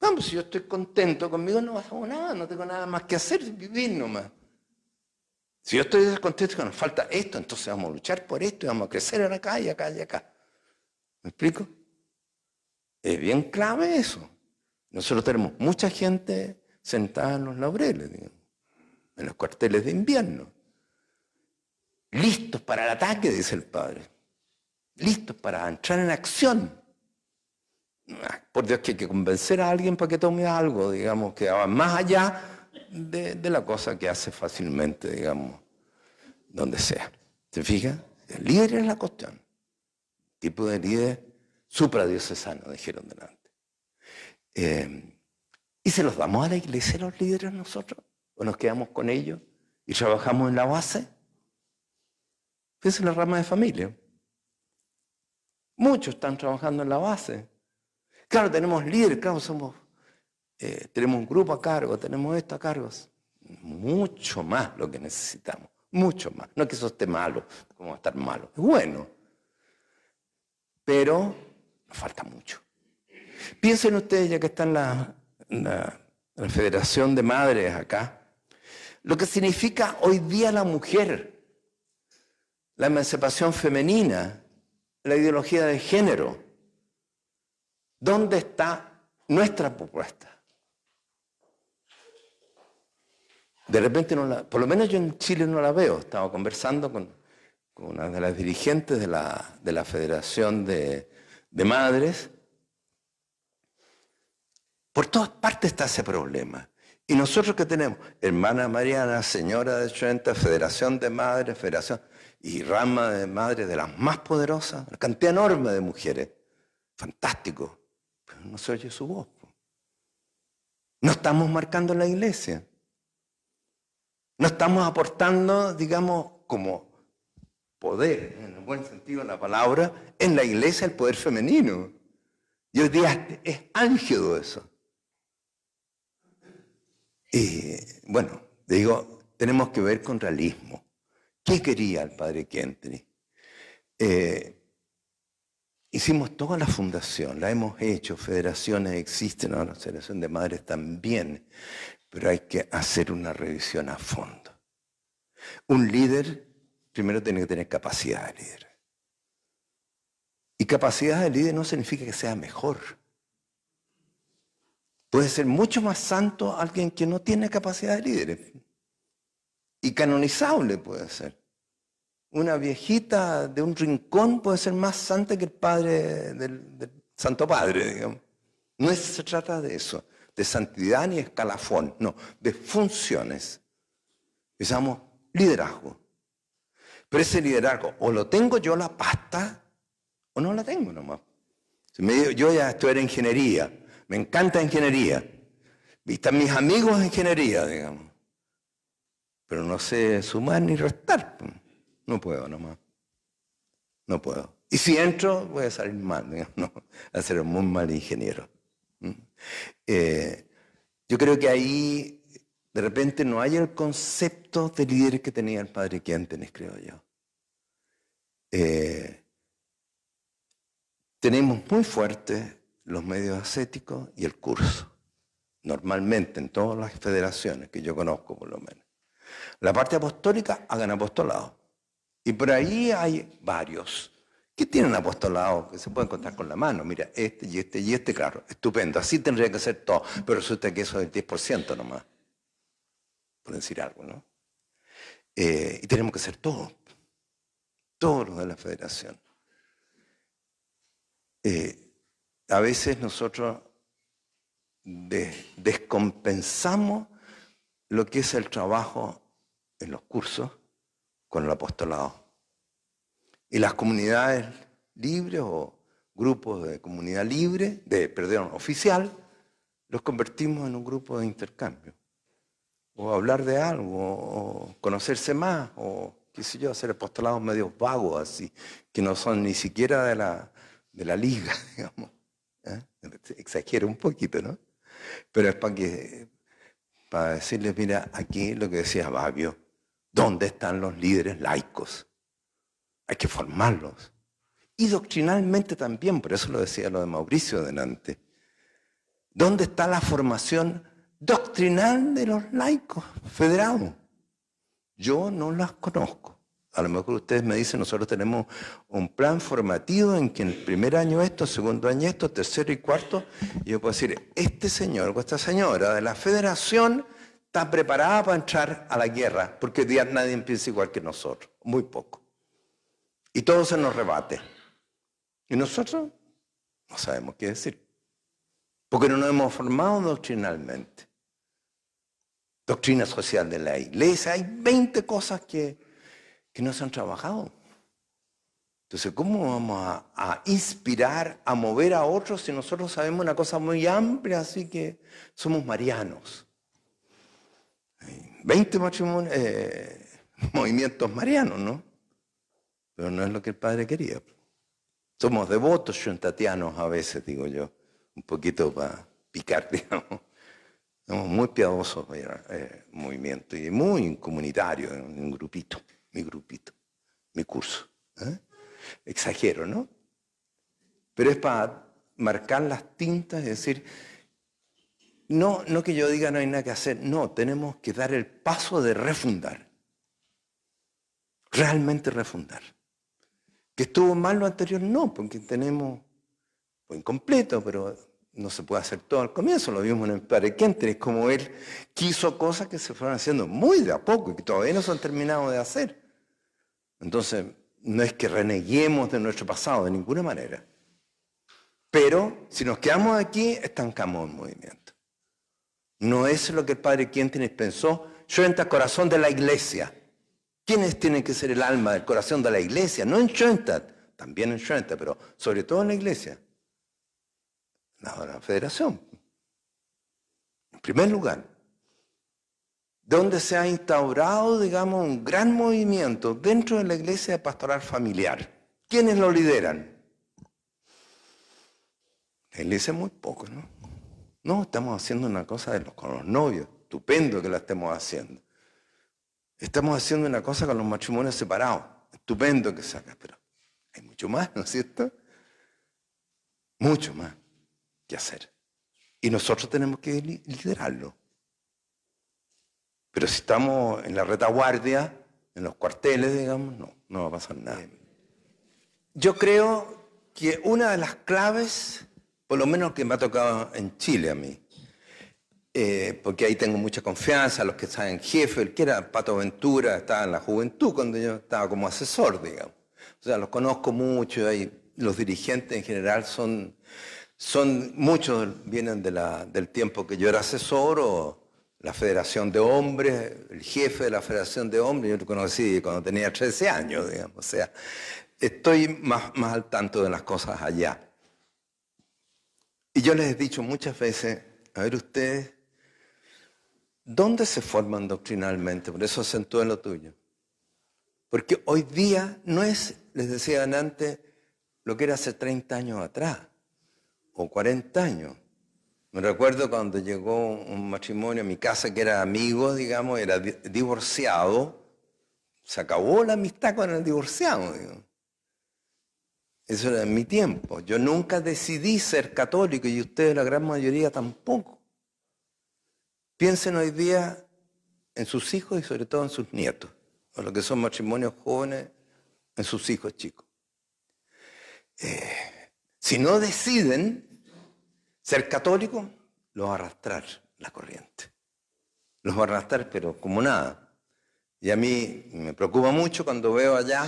Vamos, si yo estoy contento conmigo, no hago nada, no tengo nada más que hacer, vivir nomás. Si yo estoy descontento que nos falta esto, entonces vamos a luchar por esto y vamos a crecer en acá y acá y acá. ¿Me explico? Es bien clave eso. Nosotros tenemos mucha gente sentada en los laureles, digamos, en los cuarteles de invierno. Listos para el ataque, dice el padre. Listos para entrar en acción. Ah, por Dios, que hay que convencer a alguien para que tome algo, digamos, que va más allá de, la cosa que hace fácilmente, digamos, donde sea. ¿Se fija? El líder es la cuestión. Tipo de líder supradiocesano, dijeron delante. Eh, ¿Y se los damos a la iglesia los líderes nosotros? ¿O nos quedamos con ellos y trabajamos en la base? Fíjense la rama de familia. Muchos están trabajando en la base. Claro, tenemos líderes, claro, somos eh, tenemos un grupo a cargo, tenemos esto a cargo. Mucho más lo que necesitamos, mucho más. No es que eso esté malo, como estar malo, es bueno. Pero nos falta mucho. Piensen ustedes, ya que están la, la Federación de Madres acá, lo que significa hoy día la mujer, la emancipación femenina, la ideología de género. ¿Dónde está nuestra propuesta? de repente, no la, por lo menos yo en Chile no la veo. Estaba conversando con, una de las dirigentes de la, Federación de, Madres. Por todas partes está ese problema. Y nosotros que tenemos, hermana Mariana, señora de 80, Federación de Madres, Federación y rama de madres de las más poderosas, cantidad enorme de mujeres. Fantástico. Pero no se oye su voz. No estamos marcando la iglesia. No estamos aportando, digamos, como poder, en el buen sentido de la palabra, en la iglesia el poder femenino. Dios hoy es ángido eso. Y bueno, digo, tenemos que ver con realismo. ¿Qué quería el padre Kentry? Eh, hicimos toda la fundación, la hemos hecho, federaciones existen, la Federación de Madres también, pero hay que hacer una revisión a fondo. Un líder primero tiene que tener capacidad de líder. Y capacidad de líder no significa que sea mejor. Puede ser mucho más santo alguien que no tiene capacidad de líder. Y canonizable puede ser. Una viejita de un rincón puede ser más santa que el padre del, Santo Padre, digamos. No se trata de eso de santidad ni escalafón, no, de funciones. Pensamos liderazgo. Pero ese liderazgo, o lo tengo yo la pasta, o no la tengo nomás. me yo ya en ingeniería, me encanta ingeniería. están mis amigos en ingeniería, digamos. Pero no sé sumar ni restar. Pues. No puedo nomás. No puedo. Y si entro, voy a salir mal. Digamos, a ser un muy mal ingeniero. Eh, yo creo que ahí de repente no hay el concepto de líder que tenía el padre Quientenes, creo yo. Eh, tenemos muy fuertes los medios ascéticos y el curso, normalmente en todas las federaciones que yo conozco por lo menos. La parte apostólica hagan apostolado. Y por ahí hay varios tiene un apostolado, que se puede encontrar con la mano. Mira, este y este y este, claro, estupendo. Así tendría que ser todo, pero resulta que eso es el 10% nomás, por decir algo, ¿no? Eh, y tenemos que ser todo, todos los de la federación. Eh, a veces nosotros descompensamos lo que es el trabajo en los cursos con el apostolado. Y las comunidades libres o grupos de comunidad libre, de, perdón, oficial, los convertimos en un grupo de intercambio. O hablar de algo, o conocerse más, o qué sé yo, hacer apostolados medio vagos así, que no son ni siquiera de la, de la liga, digamos. ¿eh? Exagero un poquito, ¿no? Pero es para para decirles, mira, aquí lo que decía Babio, ¿dónde están los líderes laicos? hay que formarlos. Y doctrinalmente también, por eso lo decía lo de Mauricio delante. ¿Dónde está la formación doctrinal de los laicos federados? Yo no las conozco. A lo mejor ustedes me dicen, nosotros tenemos un plan formativo en que en el primer año esto, segundo año esto, tercero y cuarto, yo puedo decir, este señor o esta señora de la federación está preparada para entrar a la guerra, porque nadie empieza igual que nosotros, muy poco. Y todo se nos rebate. Y nosotros no sabemos qué decir, porque no nos hemos formado doctrinalmente. Doctrina social de la iglesia, hay 20 cosas que, que no se han trabajado. Entonces, ¿cómo vamos a, inspirar, a mover a otros si nosotros sabemos una cosa muy amplia, así que somos marianos? Hay 20 eh, movimientos marianos, ¿no? Pero no es lo que el Padre quería. Somos devotos shuntatianos a veces, digo yo, un poquito para picar, digamos. Somos muy piadosos eh, movimiento y muy comunitario, un grupito, mi grupito, mi curso. ¿eh? Exagero, ¿no? Pero es para marcar las tintas, y decir, no, no que yo diga no hay nada que hacer, no, tenemos que dar el paso de refundar, realmente refundar. ¿Que estuvo mal lo anterior? No, porque tenemos, fue incompleto, pero no se puede hacer todo al comienzo. Lo vimos en el padre es como él quiso cosas que se fueron haciendo muy de a poco y que todavía no se han terminado de hacer. Entonces, no es que reneguemos de nuestro pasado de ninguna manera. Pero si nos quedamos aquí, estancamos el movimiento. No es lo que el padre Kentres pensó. Yo entro al corazón de la iglesia ¿Quiénes tienen que ser el alma, el corazón de la iglesia? No en Schoenstatt, también en Schoenstatt, pero sobre todo en la iglesia. la federación. En primer lugar, donde se ha instaurado, digamos, un gran movimiento dentro de la iglesia de pastoral familiar. ¿Quiénes lo lideran? La iglesia muy poco, ¿no? No, estamos haciendo una cosa de los, con los novios. Estupendo que la estemos haciendo. Estamos haciendo una cosa con los matrimonios separados. Estupendo que sacas, pero hay mucho más, ¿no es cierto? Mucho más que hacer. Y nosotros tenemos que liderarlo. Pero si estamos en la retaguardia, en los cuarteles, digamos, no, no va a pasar nada. Yo creo que una de las claves, por lo menos que me ha tocado en Chile a mí, eh, porque ahí tengo mucha confianza, los que están en jefe, el que era Pato Ventura, estaba en la juventud cuando yo estaba como asesor, digamos. O sea, los conozco mucho, los dirigentes en general son, son muchos vienen del tiempo que yo era asesor o la Federación de Hombres, el jefe de la Federación de Hombres, yo lo conocí cuando tenía 13 años, digamos. O sea, estoy más, más al tanto de las cosas allá. Y yo les he dicho muchas veces, a ver ustedes, ¿Dónde se forman doctrinalmente? Por eso acentúen lo tuyo. Porque hoy día no es, les decía antes, lo que era hace 30 años atrás o 40 años. Me recuerdo cuando llegó un matrimonio a mi casa que era amigo, digamos, era divorciado. Se acabó la amistad con el divorciado. Digamos. Eso era en mi tiempo. Yo nunca decidí ser católico y ustedes, la gran mayoría, tampoco. Piensen hoy día en sus hijos y sobre todo en sus nietos, o lo que son matrimonios jóvenes, en sus hijos chicos. Eh, si no deciden ser católicos, los va a arrastrar la corriente. Los va a arrastrar, pero como nada. Y a mí me preocupa mucho cuando veo allá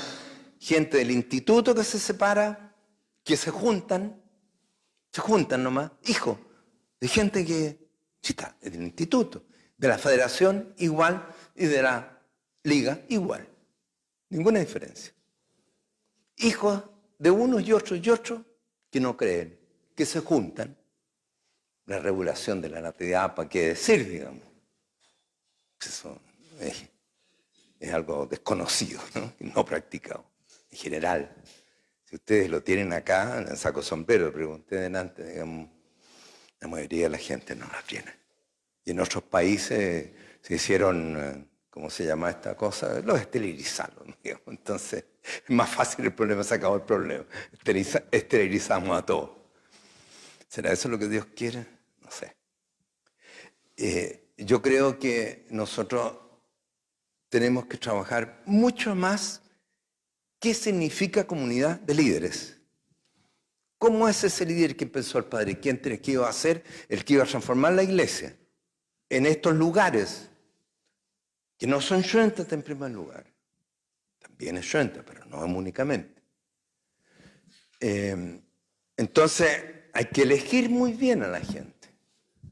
gente del instituto que se separa, que se juntan, se juntan nomás, hijos de gente que está del instituto, de la federación igual y de la liga igual. Ninguna diferencia. Hijos de unos y otros y otros que no creen, que se juntan. La regulación de la natalidad, ¿para qué decir, digamos? Eso es, algo desconocido, ¿no? no practicado en general. Si ustedes lo tienen acá, en el saco sombrero, pregunté delante, digamos, la mayoría de la gente no la tiene. Y en otros países se hicieron, eh, ¿cómo se llama esta cosa? Los esterilizaron, Entonces, es más fácil el problema, se acabó el problema. esterilizamos a todos. ¿Será eso lo que Dios quiere? No sé. Eh, yo creo que nosotros tenemos que trabajar mucho más qué significa comunidad de líderes. ¿Cómo es ese líder que pensó el Padre? ¿Quién que iba a ser el que iba a transformar la iglesia? En estos lugares, que no son yuentas en primer lugar. También es Schoenstatt, pero no es únicamente. Em, entonces, hay que elegir muy bien a la gente.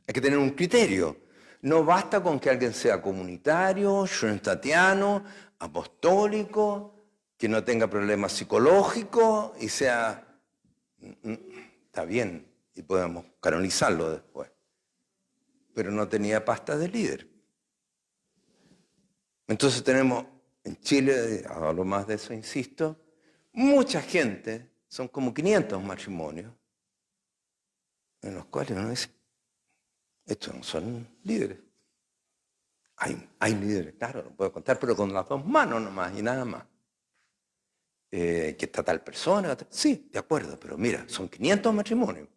Hay que tener un criterio. No basta con que alguien sea comunitario, shuentatiano, apostólico, que no tenga problemas psicológicos y sea Está bien, y podemos canonizarlo después. Pero no tenía pasta de líder. Entonces tenemos en Chile, hablo más de eso, insisto, mucha gente, son como 500 matrimonios, en los cuales uno dice, estos no son líderes. Hay, hay líderes, claro, no puedo contar, pero con las dos manos nomás y nada más. Eh, que está tal persona. Sí, de acuerdo, pero mira, son 500 matrimonios,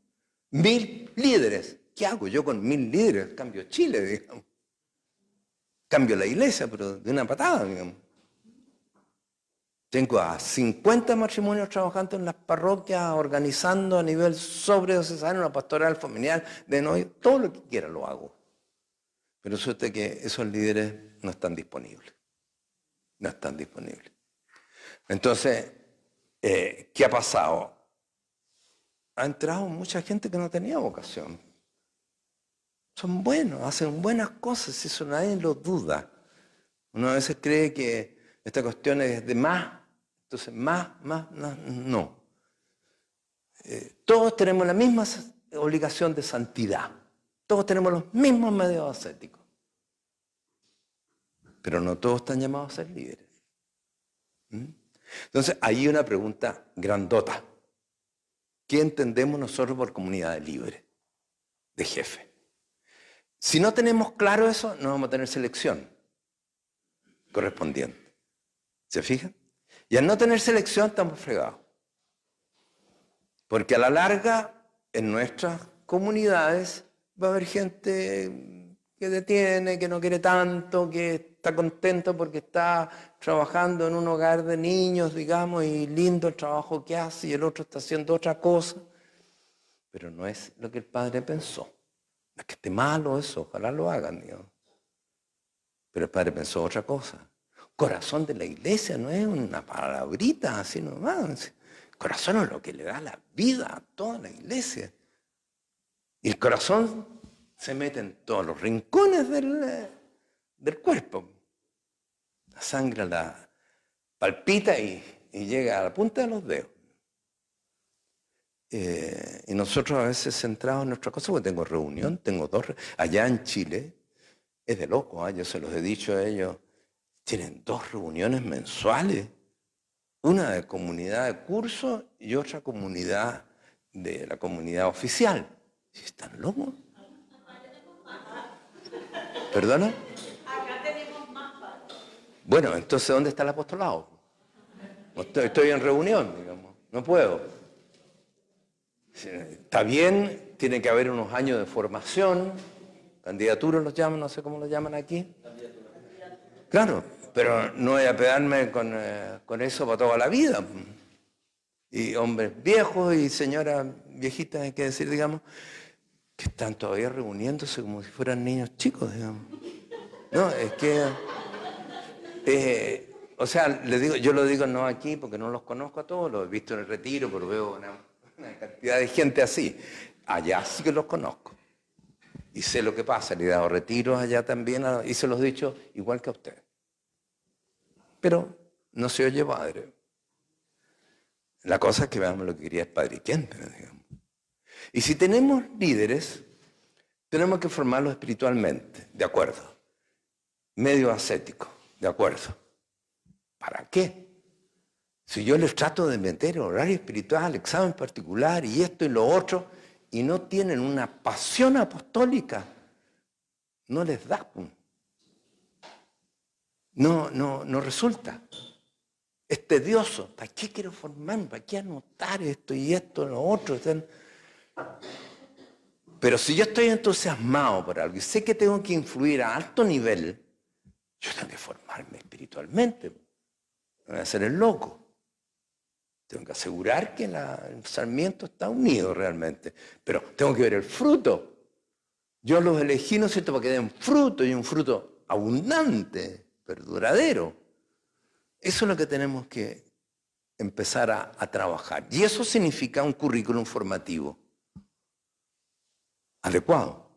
mil líderes. ¿Qué hago yo con mil líderes? Cambio Chile, digamos. Cambio la iglesia, pero de una patada, digamos. Tengo a 50 matrimonios trabajando en las parroquias, organizando a nivel sobredocesario una pastoral familiar, de no todo lo que quiera lo hago. Pero suerte que esos líderes no están disponibles. No están disponibles. Entonces, eh, ¿qué ha pasado? Ha entrado mucha gente que no tenía vocación. Son buenos, hacen buenas cosas, eso nadie lo duda. Uno a veces cree que esta cuestión es de más, entonces más, más, no. Eh, todos tenemos la misma obligación de santidad. Todos tenemos los mismos medios ascéticos. Pero no todos están llamados a ser líderes. ¿Mm? Entonces, ahí una pregunta grandota. ¿Qué entendemos nosotros por comunidad libre de jefe? Si no tenemos claro eso, no vamos a tener selección correspondiente. ¿Se fijan? Y al no tener selección estamos fregados. Porque a la larga, en nuestras comunidades, va a haber gente que detiene, que no quiere tanto, que está contento porque está trabajando en un hogar de niños, digamos, y lindo el trabajo que hace, y el otro está haciendo otra cosa. Pero no es lo que el padre pensó. No es que esté malo eso, ojalá lo hagan, Dios. Pero el padre pensó otra cosa. Corazón de la iglesia no es una palabrita así nomás. Corazón es lo que le da la vida a toda la iglesia. Y el corazón se mete en todos los rincones del, del cuerpo. La sangre la palpita y, llega a la punta de los dedos. Eh, y nosotros a veces centrados en nuestra cosa, porque tengo reunión, tengo dos, allá en Chile, es de loco, ¿ah? yo se los he dicho a ellos, tienen dos reuniones mensuales, una de comunidad de curso y otra comunidad de la comunidad oficial. ¿Están locos? ¿Perdona? Bueno, entonces, ¿dónde está el apostolado? Estoy, en reunión, digamos, no puedo. Está bien, tiene que haber unos años de formación, candidaturas los llaman, no sé cómo los llaman aquí. Claro, pero no voy a pegarme con, eh, con eso para toda la vida. Y hombres viejos y señoras viejitas, hay que decir, digamos, que están todavía reuniéndose como si fueran niños chicos, digamos. No, es que eh, o sea, les digo, yo lo digo no aquí porque no los conozco a todos, los he visto en el retiro, pero veo una, cantidad de gente así. Allá sí que los conozco. Y sé lo que pasa, le he dado retiros allá también y se los he dicho igual que a usted. Pero no se oye padre. La cosa es que veamos lo que quería el padre ¿Quién? Digamos. Y si tenemos líderes, tenemos que formarlos espiritualmente, de acuerdo, medio ascético. De acuerdo. ¿Para qué? Si yo les trato de meter horario espiritual, examen particular y esto y lo otro, y no tienen una pasión apostólica, no les da. No, no, no resulta. Es tedioso. ¿Para qué quiero formarme? ¿Para qué anotar esto y esto y lo otro? Pero si yo estoy entusiasmado por algo y sé que tengo que influir a alto nivel, yo tengo que formarme espiritualmente, no voy a ser el loco. Tengo que asegurar que el sarmiento está unido realmente, pero tengo que ver el fruto. Yo los elegí, ¿no es cierto?, para que den fruto y un fruto abundante, perduradero. Eso es lo que tenemos que empezar a, a trabajar. Y eso significa un currículum formativo adecuado.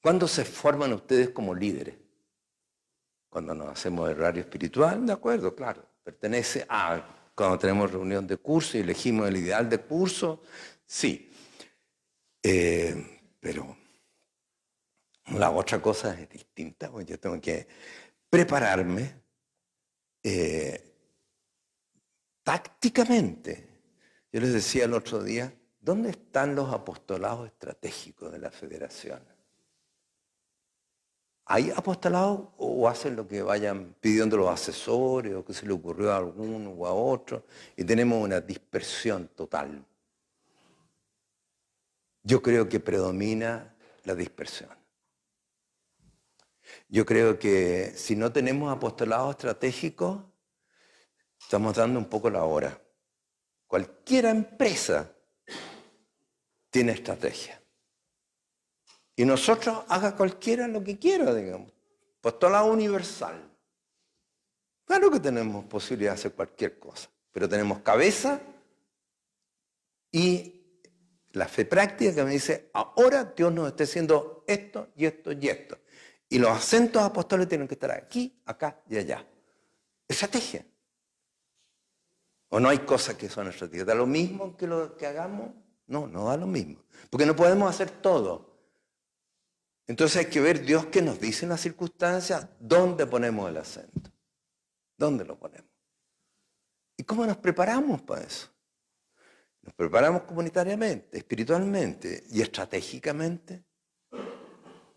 ¿Cuándo se forman ustedes como líderes? cuando nos hacemos el horario espiritual, de acuerdo, claro, pertenece a cuando tenemos reunión de curso y elegimos el ideal de curso, sí. Eh, pero la otra cosa es distinta, porque yo tengo que prepararme eh, tácticamente. Yo les decía el otro día, ¿dónde están los apostolados estratégicos de la federación? ¿Hay apostolado o hacen lo que vayan pidiendo los asesores o que se le ocurrió a alguno o a otro? Y tenemos una dispersión total. Yo creo que predomina la dispersión. Yo creo que si no tenemos apostolado estratégico, estamos dando un poco la hora. Cualquier empresa tiene estrategia. Y nosotros haga cualquiera lo que quiera, digamos. Postulado pues universal. Claro que tenemos posibilidad de hacer cualquier cosa, pero tenemos cabeza y la fe práctica que me dice, ahora Dios nos está haciendo esto y esto y esto. Y los acentos apóstoles tienen que estar aquí, acá y allá. Estrategia. O no hay cosas que son estrategias. ¿Da lo mismo que lo que hagamos? No, no da lo mismo. Porque no podemos hacer todo. Entonces hay que ver Dios que nos dice en las circunstancias dónde ponemos el acento, dónde lo ponemos. ¿Y cómo nos preparamos para eso? Nos preparamos comunitariamente, espiritualmente y estratégicamente.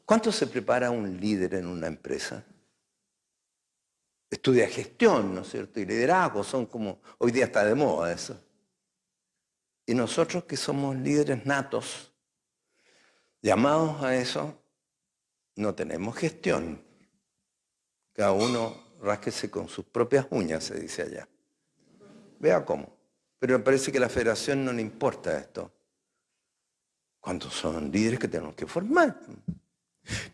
¿Cuánto se prepara un líder en una empresa? Estudia gestión, ¿no es cierto? Y liderazgo son como, hoy día está de moda eso. Y nosotros que somos líderes natos, llamados a eso, no tenemos gestión. Cada uno rásquese con sus propias uñas, se dice allá. Vea cómo. Pero me parece que a la federación no le importa esto. Cuando son líderes que tenemos que formar.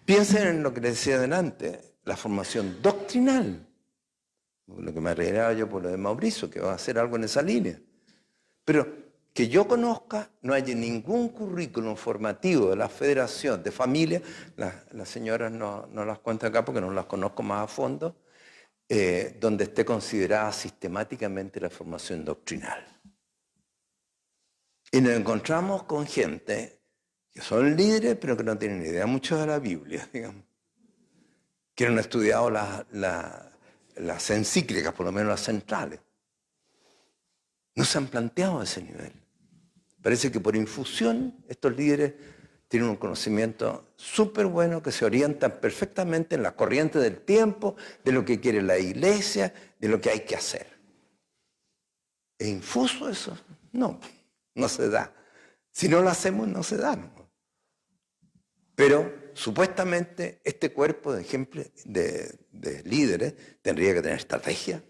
Piensen en lo que les decía delante, la formación doctrinal. Lo que me arreglaba yo por lo de Mauricio, que va a hacer algo en esa línea. Pero que yo conozca, no hay ningún currículum formativo de la Federación de Familia, las, señoras no, las cuento acá porque no las conozco más a fondo, eh, donde esté considerada sistemáticamente la formación doctrinal. Y nos encontramos con gente que son líderes, pero que no tienen idea mucho de la Biblia, digamos. Que no han estudiado las encíclicas, por lo menos las centrales. No se han planteado ese nivel. Parece que por infusión estos líderes tienen un conocimiento súper bueno, que se orientan perfectamente en la corriente del tiempo, de lo que quiere la iglesia, de lo que hay que hacer. ¿Es infuso eso? No, no se da. Si no lo hacemos, no se da. Pero supuestamente este cuerpo de, ejemplo, de líderes tendría que tener estrategia,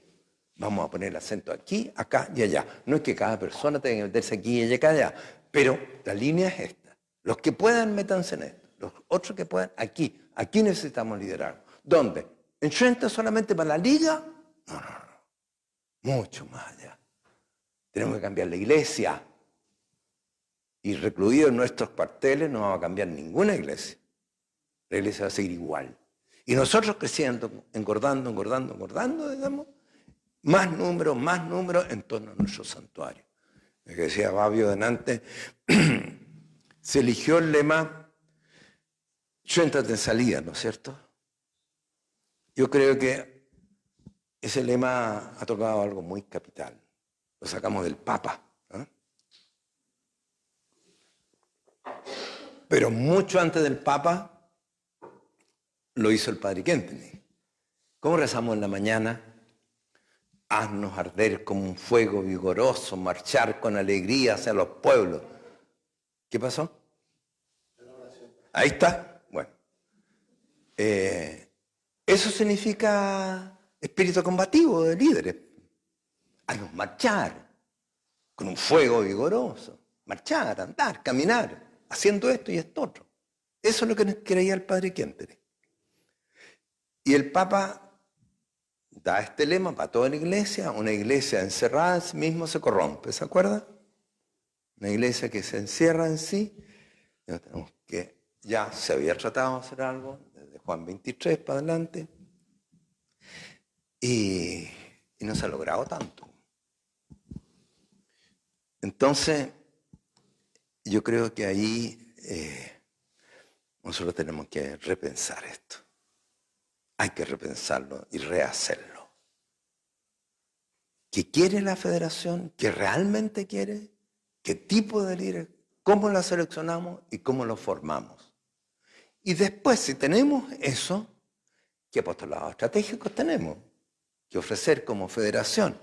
Vamos a poner el acento aquí, acá y allá. No es que cada persona tenga que meterse aquí y allá, allá, pero la línea es esta. Los que puedan, métanse en esto. Los otros que puedan, aquí. Aquí necesitamos liderar. ¿Dónde? ¿En Trento solamente para la liga? No, no, no. Mucho más allá. Tenemos que cambiar la iglesia. Y recluidos en nuestros cuarteles no vamos a cambiar ninguna iglesia. La iglesia va a seguir igual. Y nosotros creciendo, engordando, engordando, engordando, digamos, más números, más números en torno a nuestro santuario. El que decía Babio delante, se eligió el lema, yo entro en salida, ¿no es cierto? Yo creo que ese lema ha tocado algo muy capital. Lo sacamos del Papa. Pero mucho antes del Papa lo hizo el Padre Quentin. ¿Cómo rezamos en la mañana? Haznos arder como un fuego vigoroso, marchar con alegría hacia los pueblos. ¿Qué pasó? Ahí está. Bueno. Eh, eso significa espíritu combativo de líderes. Haznos marchar con un fuego vigoroso. Marchar, andar, caminar, haciendo esto y esto otro. Eso es lo que nos creía el padre Kemper. Y el Papa da este lema para toda la iglesia. Una iglesia encerrada en sí mismo se corrompe, ¿se acuerda? Una iglesia que se encierra en sí. ya se había tratado de hacer algo desde Juan 23 para adelante. Y, no se ha logrado tanto. Entonces, yo creo que ahí eh, nosotros tenemos que repensar esto. Hay que repensarlo y rehacerlo. ¿Qué quiere la federación, ¿Qué realmente quiere, qué tipo de líderes? cómo la seleccionamos y cómo lo formamos. Y después, si tenemos eso, ¿qué apostolados estratégicos tenemos que ofrecer como federación?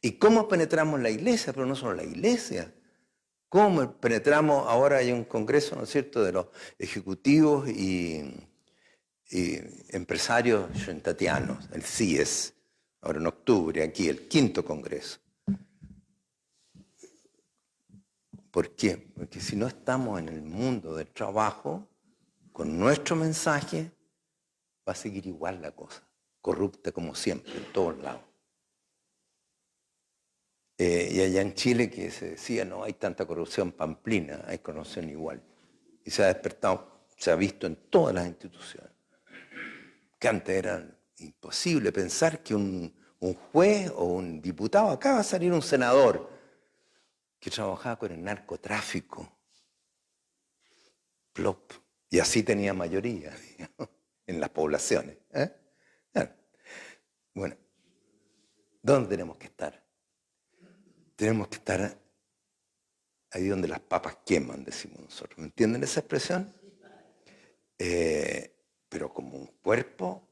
¿Y cómo penetramos la iglesia? Pero no solo la iglesia. ¿Cómo penetramos? Ahora hay un congreso, ¿no es cierto?, de los ejecutivos y, y empresarios shentatianos, el CIES ahora en octubre, aquí, el quinto Congreso. ¿Por qué? Porque si no estamos en el mundo del trabajo, con nuestro mensaje, va a seguir igual la cosa, corrupta como siempre, en todos lados. Eh, y allá en Chile que se decía, no hay tanta corrupción pamplina, hay corrupción igual. Y se ha despertado, se ha visto en todas las instituciones, que antes eran imposible pensar que un, juez o un diputado, acaba de salir un senador que trabajaba con el narcotráfico. Y así tenía mayoría en las poblaciones. ¿eh? Bueno, ¿dónde tenemos que estar? Tenemos que estar ahí donde las papas queman, decimos nosotros. ¿Me entienden esa expresión? Eh, pero como un cuerpo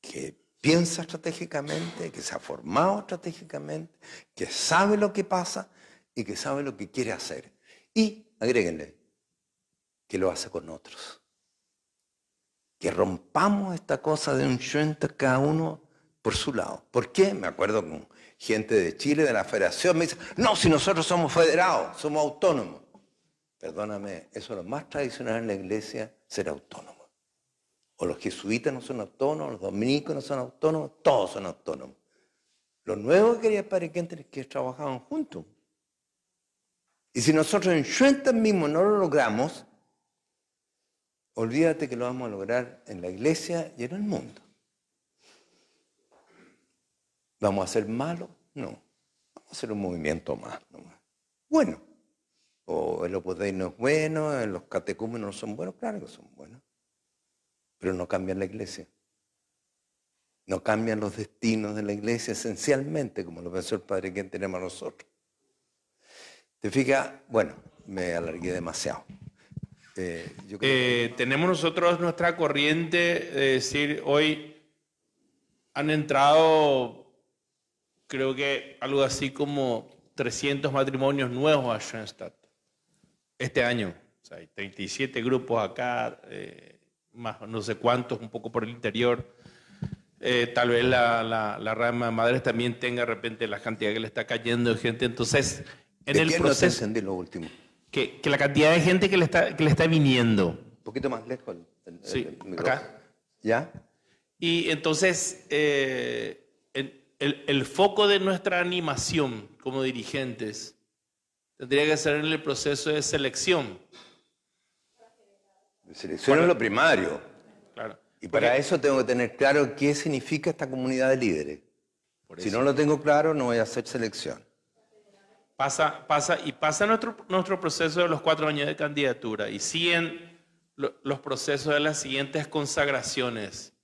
que piensa estratégicamente, que se ha formado estratégicamente, que sabe lo que pasa y que sabe lo que quiere hacer. Y, agréguenle, que lo hace con otros. Que rompamos esta cosa de un chuento cada uno por su lado. ¿Por qué? Me acuerdo con gente de Chile, de la federación, me dice, no, si nosotros somos federados, somos autónomos. Perdóname, eso es lo más tradicional en la iglesia, ser autónomo o los jesuitas no son autónomos, los dominicos no son autónomos, todos son autónomos. Lo nuevo que quería para que entre es que trabajaban juntos. Y si nosotros en Schwentan mismo no lo logramos, olvídate que lo vamos a lograr en la iglesia y en el mundo. ¿Vamos a ser malos? No. Vamos a hacer un movimiento más Bueno. O el Opus no es bueno, los catecúmenos no son buenos, claro que son buenos pero no cambian la iglesia. No cambian los destinos de la iglesia esencialmente, como lo pensó el Padre quien tenemos nosotros. ¿Te fijas? Bueno, me alargué demasiado. Eh, eh, tenemos nosotros nuestra corriente de decir, hoy han entrado, creo que algo así como 300 matrimonios nuevos a Schoenstatt este año. O sea, hay 37 grupos acá. Eh, más no sé cuántos, un poco por el interior. Eh, tal vez la, rama de madres también tenga de repente la cantidad que le está cayendo de gente. Entonces, en el proceso. de lo último? Que, la cantidad de gente que le está, le está viniendo. Un poquito más lejos. acá. ¿Ya? Y entonces, eh, el, foco de nuestra animación como dirigentes tendría que ser en el proceso de selección Selección es lo primario. Y para eso tengo que tener claro qué significa esta comunidad de líderes. Si no lo tengo claro, no voy a hacer selección. Pasa, pasa, y pasa nuestro, nuestro proceso de los cuatro años de candidatura y siguen los procesos de las siguientes consagraciones.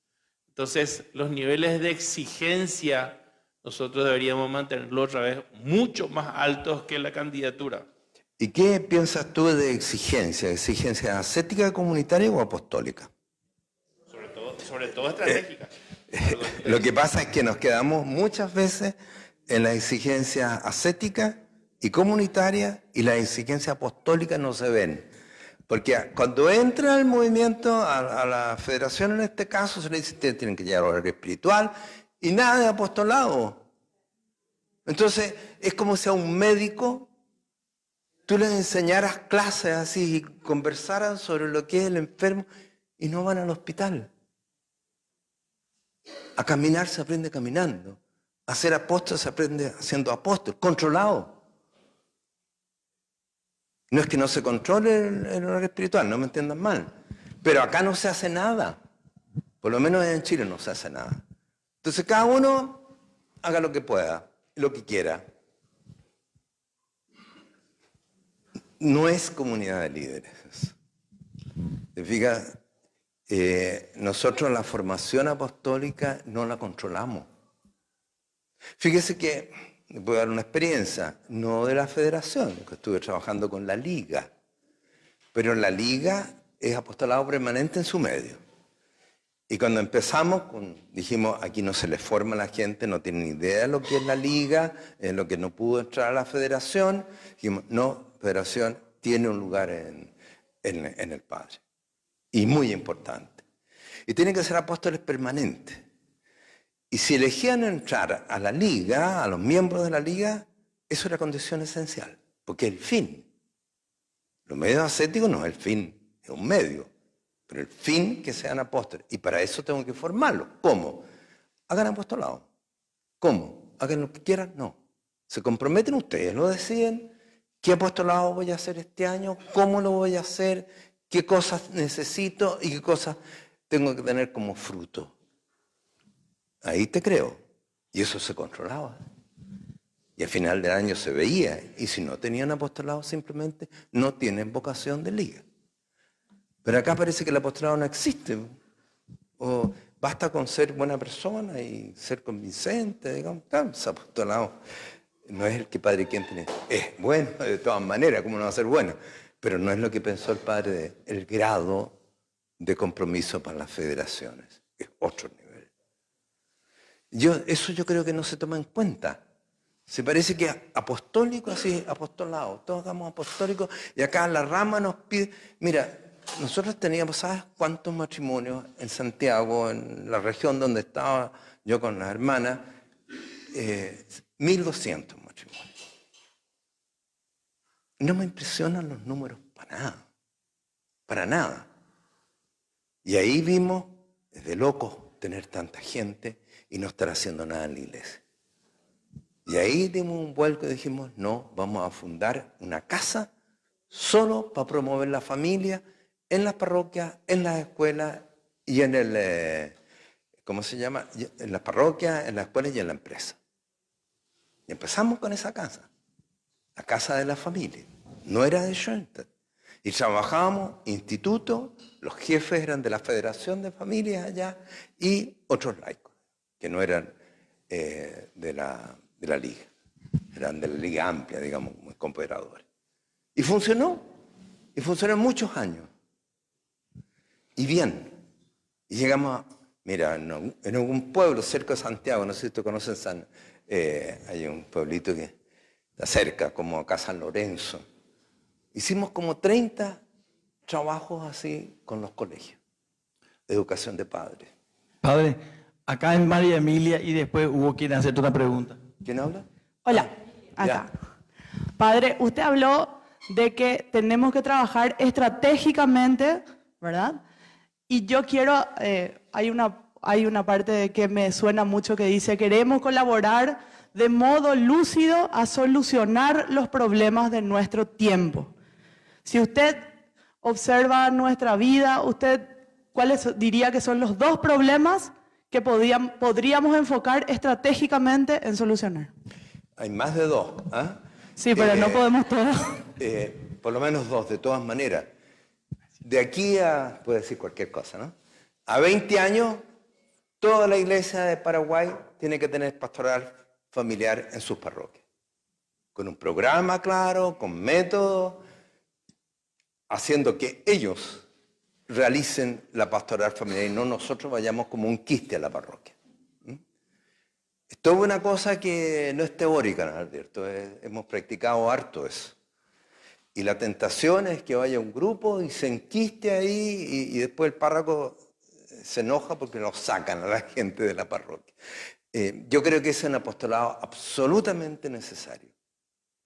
Entonces, los niveles de exigencia nosotros deberíamos mantenerlo otra vez mucho más altos que la candidatura. ¿Y qué piensas tú de exigencia? ¿Exigencia ascética, comunitaria o apostólica? Sobre todo, eh, estratégica. lo que pasa es que nos quedamos muchas veces en la exigencia ascética y comunitaria y la exigencia apostólica no se ven. Porque cuando entra el movimiento a, la federación en este caso, se le dice, que tienen que llegar a horario espiritual y nada de apostolado. Entonces, es como si a un médico tú les enseñaras clases así y conversaran sobre lo que es el enfermo y no van al hospital. A caminar se aprende caminando. A ser apóstol se aprende haciendo apóstol, controlado. No es que no se controle el, el espiritual, no me entiendan mal. Pero acá no se hace nada. Por lo menos en Chile no se hace nada. Entonces cada uno haga lo que pueda, lo que quiera. no es comunidad de líderes. Eh, nosotros la formación apostólica no la controlamos. Fíjese que, voy a dar una experiencia, no de la federación, que estuve trabajando con la liga, pero la liga es apostolado permanente en su medio. Y cuando empezamos, dijimos, aquí no se le forma la gente, no tiene ni idea de lo que es la liga, en lo que no pudo entrar a la federación. Dijimos, no, federación tiene un lugar en, el Padre. Y muy importante. Y tienen que ser apóstoles permanentes. Y si elegían entrar a la liga, a los miembros de la liga, eso era condición esencial, porque el fin. Los medios ascéticos no es el fin, es un medio pero el fin que sean apóstoles. Y para eso tengo que formarlos. ¿Cómo? Hagan apostolado. ¿Cómo? Hagan lo que quieran, no. Se comprometen ustedes, lo deciden. ¿Qué apostolado voy a hacer este año? ¿Cómo lo voy a hacer? ¿Qué cosas necesito y qué cosas tengo que tener como fruto? Ahí te creo. Y eso se controlaba. Y al final del año se veía. Y si no tenían apostolado, simplemente no tienen vocación de liga. Pero acá parece que el apostolado no existe. O basta con ser buena persona y ser convincente, digamos, ese apostolado no es el que Padre quien tiene. Es bueno, de todas maneras, ¿cómo no va a ser bueno? Pero no es lo que pensó el Padre, el grado de compromiso para las federaciones. Es otro nivel. Yo, eso yo creo que no se toma en cuenta. Se parece que apostólico, así, apostolado, todos damos apostólico, y acá la rama nos pide, mira, nosotros teníamos, ¿sabes cuántos matrimonios en Santiago, en la región donde estaba yo con las hermanas? 1.200 eh, matrimonios. No me impresionan los números para nada, para nada. Y ahí vimos, es de loco tener tanta gente y no estar haciendo nada en la iglesia. Y ahí dimos un vuelco y dijimos, no, vamos a fundar una casa solo para promover la familia en las parroquias, en las escuelas y en el, eh, ¿cómo se llama? En las parroquias, en la escuela y en la empresa. Y empezamos con esa casa, la casa de la familia. No era de Schoenstatt. Y trabajábamos, instituto, los jefes eran de la Federación de Familias allá y otros laicos, que no eran eh, de, la, de la Liga, eran de la Liga Amplia, digamos, muy cooperadores. Y funcionó, y funcionó muchos años y bien. Y llegamos, a, mira, en algún pueblo cerca de Santiago, no sé si tú conocen San, eh, hay un pueblito que está cerca, como acá San Lorenzo. Hicimos como 30 trabajos así con los colegios, educación de padres. Padre, acá en María Emilia y después hubo quien hacerte una pregunta. ¿Quién habla? Hola, ah, acá. Padre, usted habló de que tenemos que trabajar estratégicamente, ¿verdad? Y yo quiero, eh, hay, una, hay una parte que me suena mucho que dice, queremos colaborar de modo lúcido a solucionar los problemas de nuestro tiempo. Si usted observa nuestra vida, usted, ¿cuáles diría que son los dos problemas que podían, podríamos enfocar estratégicamente en solucionar? Hay más de dos. ¿ah? Sí, pero no eh, podemos todos. Eh, por lo menos dos, de todas maneras de aquí a, puede decir cualquier cosa, ¿no? A 20 años, toda la iglesia de Paraguay tiene que tener pastoral familiar en sus parroquias. Con un programa claro, con método, haciendo que ellos realicen la pastoral familiar y no nosotros vayamos como un quiste a la parroquia. Esto ¿Mm? es una cosa que no es teórica, cierto? hemos practicado harto eso. Y la tentación es que vaya un grupo y se enquiste ahí y, después el párroco se enoja porque nos sacan a la gente de la parroquia. Eh, yo creo que es un apostolado absolutamente necesario,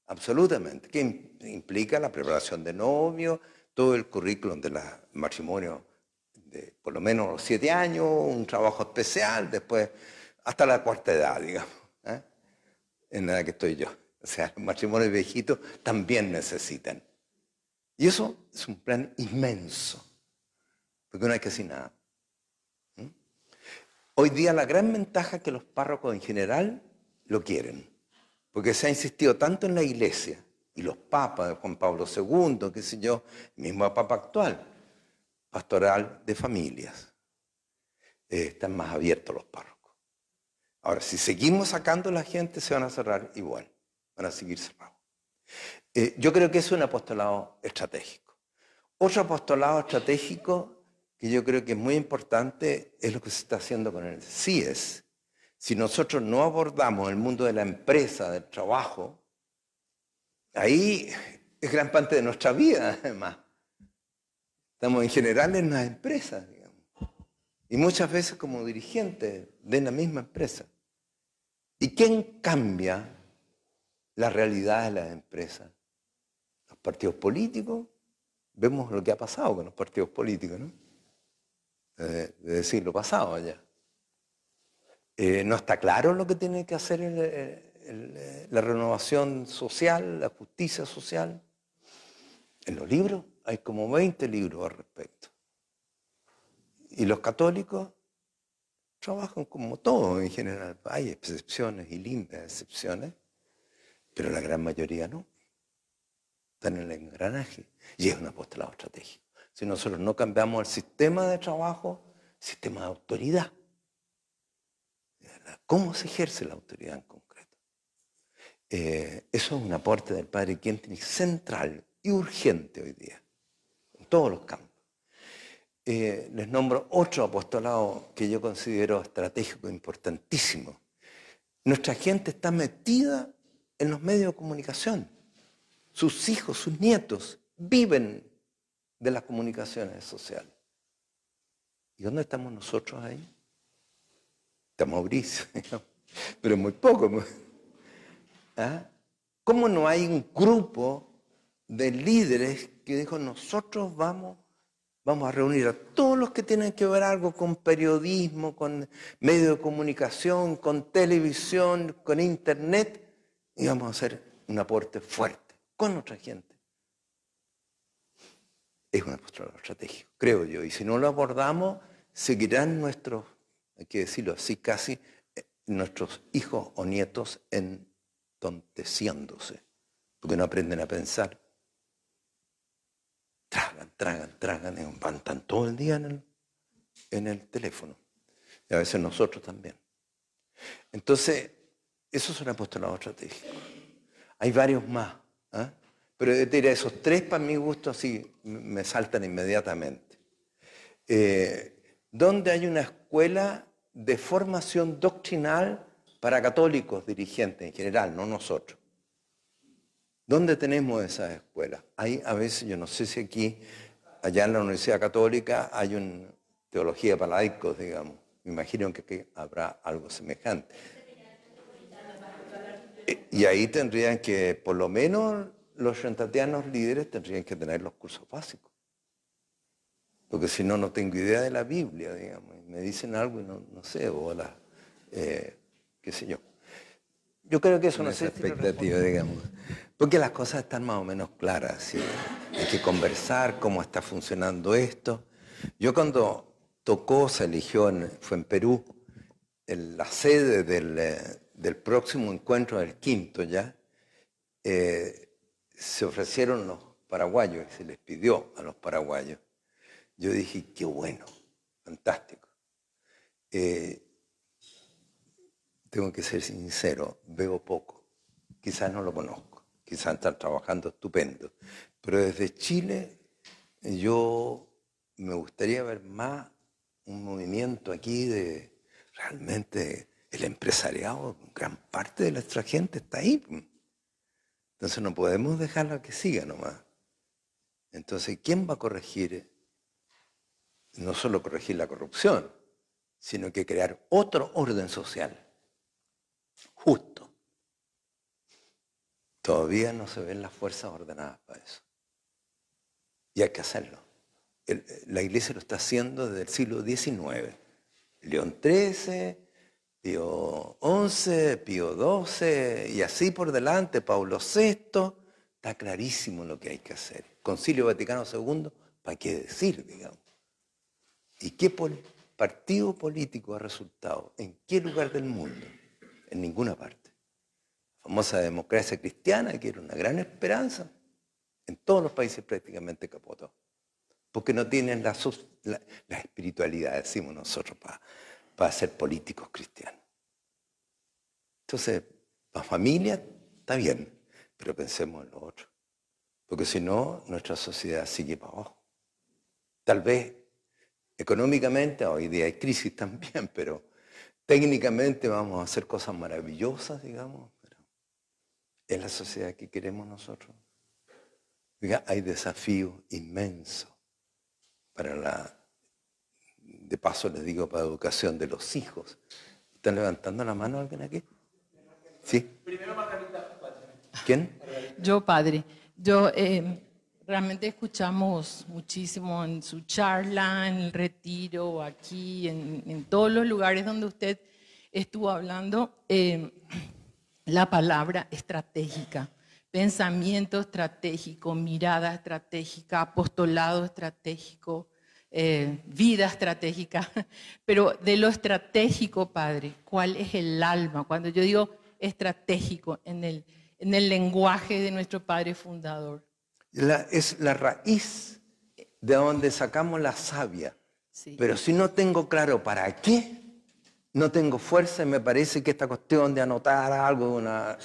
absolutamente, que implica la preparación de novio, todo el currículum de los matrimonios de por lo menos siete años, un trabajo especial, después hasta la cuarta edad, digamos, ¿eh? en la que estoy yo o sea, matrimonios viejitos también necesitan. Y eso es un plan inmenso, porque no hay que casi nada. Hoy día la gran ventaja es que los párrocos en general lo quieren, porque se ha insistido tanto en la iglesia y los papas, Juan Pablo II, qué sé yo, el mismo papa actual, pastoral de familias. Eh, están más abiertos los párrocos. Ahora, si seguimos sacando la gente, se van a cerrar igual a seguir cerrados. Eh, yo creo que es un apostolado estratégico. Otro apostolado estratégico que yo creo que es muy importante es lo que se está haciendo con el CIES. Si nosotros no abordamos el mundo de la empresa, del trabajo, ahí es gran parte de nuestra vida, además. Estamos en general en las empresas, digamos. Y muchas veces como dirigentes de la misma empresa. ¿Y quién cambia la realidad de las empresas. Los partidos políticos, vemos lo que ha pasado con los partidos políticos, ¿no? Eh, decir decir lo pasado allá. Eh, no está claro lo que tiene que hacer eh, la renovación social, la justicia social. En los libros hay como 20 libros al respecto. Y los católicos trabajan como todos en general, hay excepciones y lindas excepciones, pero la gran mayoría no. Están en el engranaje y es un apostolado estratégico. Si nosotros no cambiamos el sistema de trabajo, sistema de autoridad, cómo se ejerce la autoridad en concreto. Eh, eso es un aporte del padre quien central y urgente hoy día, en todos los campos. Eh, les nombro otro apostolado que yo considero estratégico importantísimo. Nuestra gente está metida en los medios de comunicación. Sus hijos, sus nietos viven de las comunicaciones sociales. ¿Y dónde estamos nosotros ahí? Estamos gris, pero muy poco. ¿Ah? ¿Cómo no hay un grupo de líderes que dijo, nosotros vamos, vamos a reunir a todos los que tienen que ver algo con periodismo, con medios de comunicación, con televisión, con internet? Y vamos a hacer un aporte fuerte con nuestra gente. Es una apostolado estratégico, creo yo. Y si no lo abordamos, seguirán nuestros, hay que decirlo así casi, eh, nuestros hijos o nietos entonteciéndose, porque no aprenden a pensar. Tragan, tragan, tragan, van todo el día en el, en el teléfono. Y a veces nosotros también. Entonces, eso es un apostolado estratégico. Hay varios más, ¿ah? pero yo esos tres para mi gusto así me saltan inmediatamente. Eh, ¿Dónde hay una escuela de formación doctrinal para católicos dirigentes en general, no nosotros. ¿Dónde tenemos esas escuelas? Hay a veces, yo no sé si aquí, allá en la Universidad Católica, hay una teología para laicos, digamos. Me imagino que, que habrá algo semejante. Y ahí tendrían que, por lo menos los shantateanos líderes tendrían que tener los cursos básicos. Porque si no, no tengo idea de la Biblia, digamos. Me dicen algo y no, sé, o la, eh, qué sé yo. Yo creo que eso no es expectativa, digamos. Porque las cosas están más o menos claras. Hay que conversar cómo está funcionando esto. Yo cuando tocó, se eligió, fue en Perú, en la sede del, eh, del próximo encuentro, del quinto ya, eh, se ofrecieron los paraguayos, se les pidió a los paraguayos. Yo dije, qué bueno, fantástico. Eh, tengo que ser sincero, veo poco. Quizás no lo conozco, quizás están trabajando estupendo. Pero desde Chile yo me gustaría ver más un movimiento aquí de realmente el empresariado, gran parte de nuestra gente está ahí. Entonces no podemos dejarla que siga nomás. Entonces, ¿quién va a corregir? Eh? No solo corregir la corrupción, sino que crear otro orden social, justo. Todavía no se ven las fuerzas ordenadas para eso. Y hay que hacerlo. Eh, la iglesia lo está haciendo desde el siglo XIX. León XIII, Pío XI, Pío XII y así por delante, Pablo VI, está clarísimo lo que hay que hacer. Concilio Vaticano II, ¿para qué decir, digamos? ¿Y qué partido político ha resultado? ¿En qué lugar del mundo? En ninguna parte. La famosa democracia cristiana, que era una gran esperanza, en todos los países prácticamente capotó. Porque no tienen la, la espiritualidad, decimos nosotros, para a ser políticos cristianos. Entonces, la familia está bien, pero pensemos en lo otro. Porque si no, nuestra sociedad sigue para abajo. Tal vez económicamente, hoy día hay crisis también, pero técnicamente vamos a hacer cosas maravillosas, digamos. Pero es la sociedad que queremos nosotros. hay desafío inmenso para la de paso les digo para educación de los hijos. ¿Están levantando la mano alguien aquí? Sí. Primero Margarita, ¿Quién? Yo, padre. Yo eh, realmente escuchamos muchísimo en su charla, en el retiro, aquí, en, todos los lugares donde usted estuvo hablando, eh, la palabra estratégica pensamiento estratégico, mirada estratégica, apostolado estratégico, eh, vida estratégica, pero de lo estratégico, Padre, ¿cuál es el alma? Cuando yo digo estratégico en el, en el lenguaje de nuestro Padre fundador. es la raíz de donde sacamos la savia. Pero si no tengo claro para qué, no tengo fuerza y me parece que esta cuestión de anotar algo de una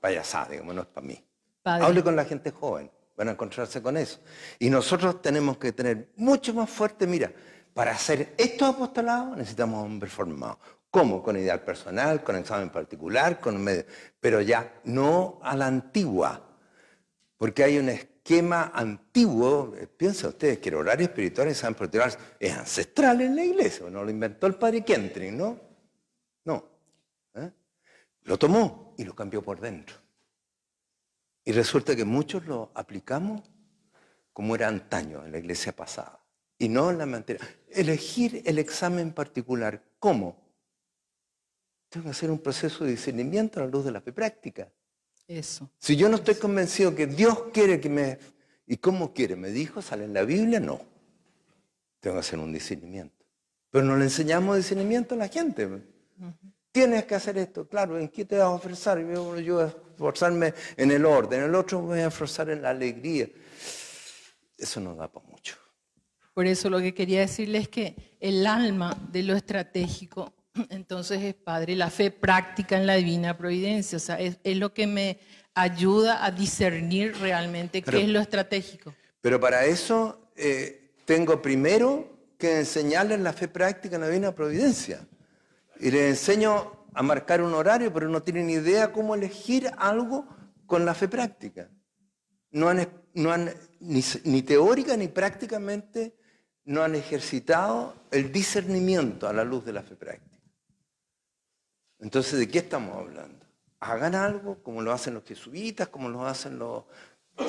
payasada, digamos, no es para mí. Hable con la gente joven van a encontrarse con eso. Y nosotros tenemos que tener mucho más fuerte, mira, para hacer estos apostolados necesitamos hombres formados. ¿Cómo? Con ideal personal, con examen particular, con medio, pero ya no a la antigua, porque hay un esquema antiguo, eh, piensa ustedes que el horario espiritual y es ancestral en la iglesia, no lo inventó el padre Kentring, ¿no? No. no ¿eh? Lo tomó y lo cambió por dentro. Y resulta que muchos lo aplicamos como era antaño en la iglesia pasada y no en la materia. Elegir el examen particular. ¿Cómo? Tengo que hacer un proceso de discernimiento a la luz de la fe práctica. Eso. Si yo no estoy convencido que Dios quiere que me... ¿Y cómo quiere? ¿Me dijo? ¿Sale en la Biblia? No. Tengo que hacer un discernimiento. Pero no le enseñamos discernimiento a la gente tienes que hacer esto, claro, ¿en qué te vas a ofrecer? Yo, voy a esforzarme en el orden, el otro voy a esforzar en la alegría. Eso no da para mucho. Por eso lo que quería decirles es que el alma de lo estratégico, entonces es Padre, la fe práctica en la divina providencia, o sea, es, lo que me ayuda a discernir realmente qué es lo estratégico. Pero para eso eh, tengo primero que enseñarles la fe práctica en la divina providencia. Y les enseño a marcar un horario, pero no tienen idea cómo elegir algo con la fe práctica. No han, ni, teórica ni prácticamente no han ejercitado el discernimiento a la luz de la fe práctica. Entonces, ¿de qué estamos hablando? Hagan algo como lo hacen los jesuitas, como lo hacen los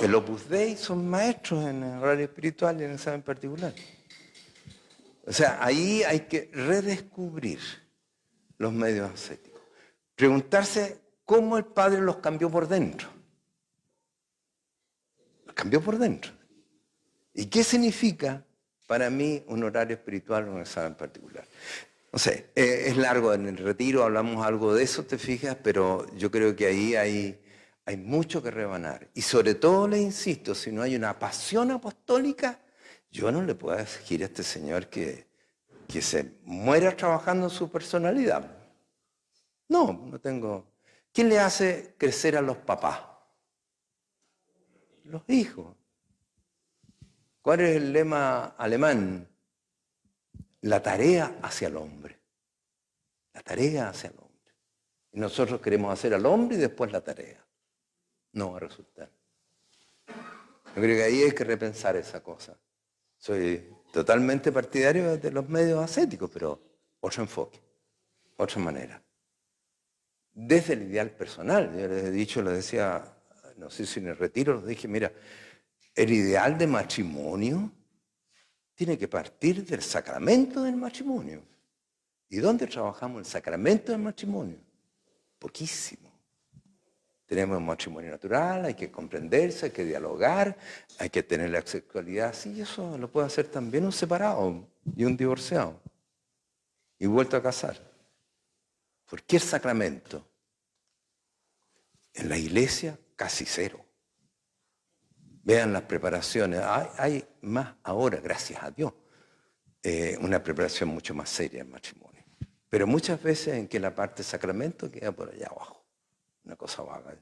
el Opus Dei, son maestros en el horario espiritual y en el examen particular. O sea, ahí hay que redescubrir los medios ascéticos. Preguntarse cómo el Padre los cambió por dentro. Los cambió por dentro. ¿Y qué significa para mí un horario espiritual o un en particular? No sé, eh, es largo en el retiro, hablamos algo de eso, te fijas, pero yo creo que ahí hay, hay mucho que rebanar. Y sobre todo, le insisto, si no hay una pasión apostólica, yo no le puedo decir a este señor que, que se muera trabajando su personalidad. No, no tengo. ¿Quién le hace crecer a los papás? Los hijos. ¿Cuál es el lema alemán? La tarea hacia el hombre. La tarea hacia el hombre. Y nosotros queremos hacer al hombre y después la tarea. No va a resultar. Yo creo que ahí hay que repensar esa cosa. Soy totalmente partidario de los medios ascéticos, pero otro enfoque, otra manera. Desde el ideal personal, yo les he dicho, les decía, no sé si en el retiro, les dije, mira, el ideal de matrimonio tiene que partir del sacramento del matrimonio. ¿Y dónde trabajamos el sacramento del matrimonio? Poquísimo. Tenemos matrimonio natural, hay que comprenderse, hay que dialogar, hay que tener la sexualidad Sí, Eso lo puede hacer también un separado y un divorciado. Y vuelto a casar. ¿Por qué el sacramento? En la iglesia casi cero. Vean las preparaciones. Hay, más ahora, gracias a Dios, eh, una preparación mucho más seria en matrimonio. Pero muchas veces en que la parte sacramento queda por allá abajo. Una cosa vaga.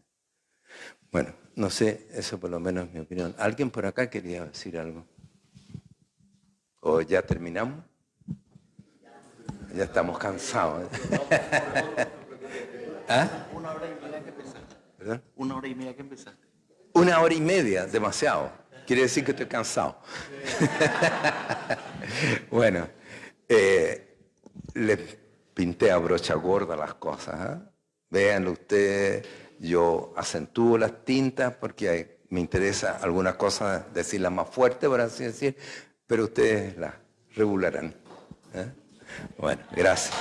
Bueno, no sé, eso por lo menos es mi opinión. ¿Alguien por acá quería decir algo? ¿O ya terminamos? Ya estamos cansados. ¿eh? ¿Ah? Una hora y media que empezaste. Una hora y media que empezaste. Una hora y media, demasiado. Quiere decir que estoy cansado. bueno, eh, le les pinté a brocha gorda las cosas. ¿eh? Véanlo ustedes, yo acentúo las tintas porque me interesa algunas cosas decirlas más fuerte, por así decir, pero ustedes las regularán. ¿eh? Bueno, gracias.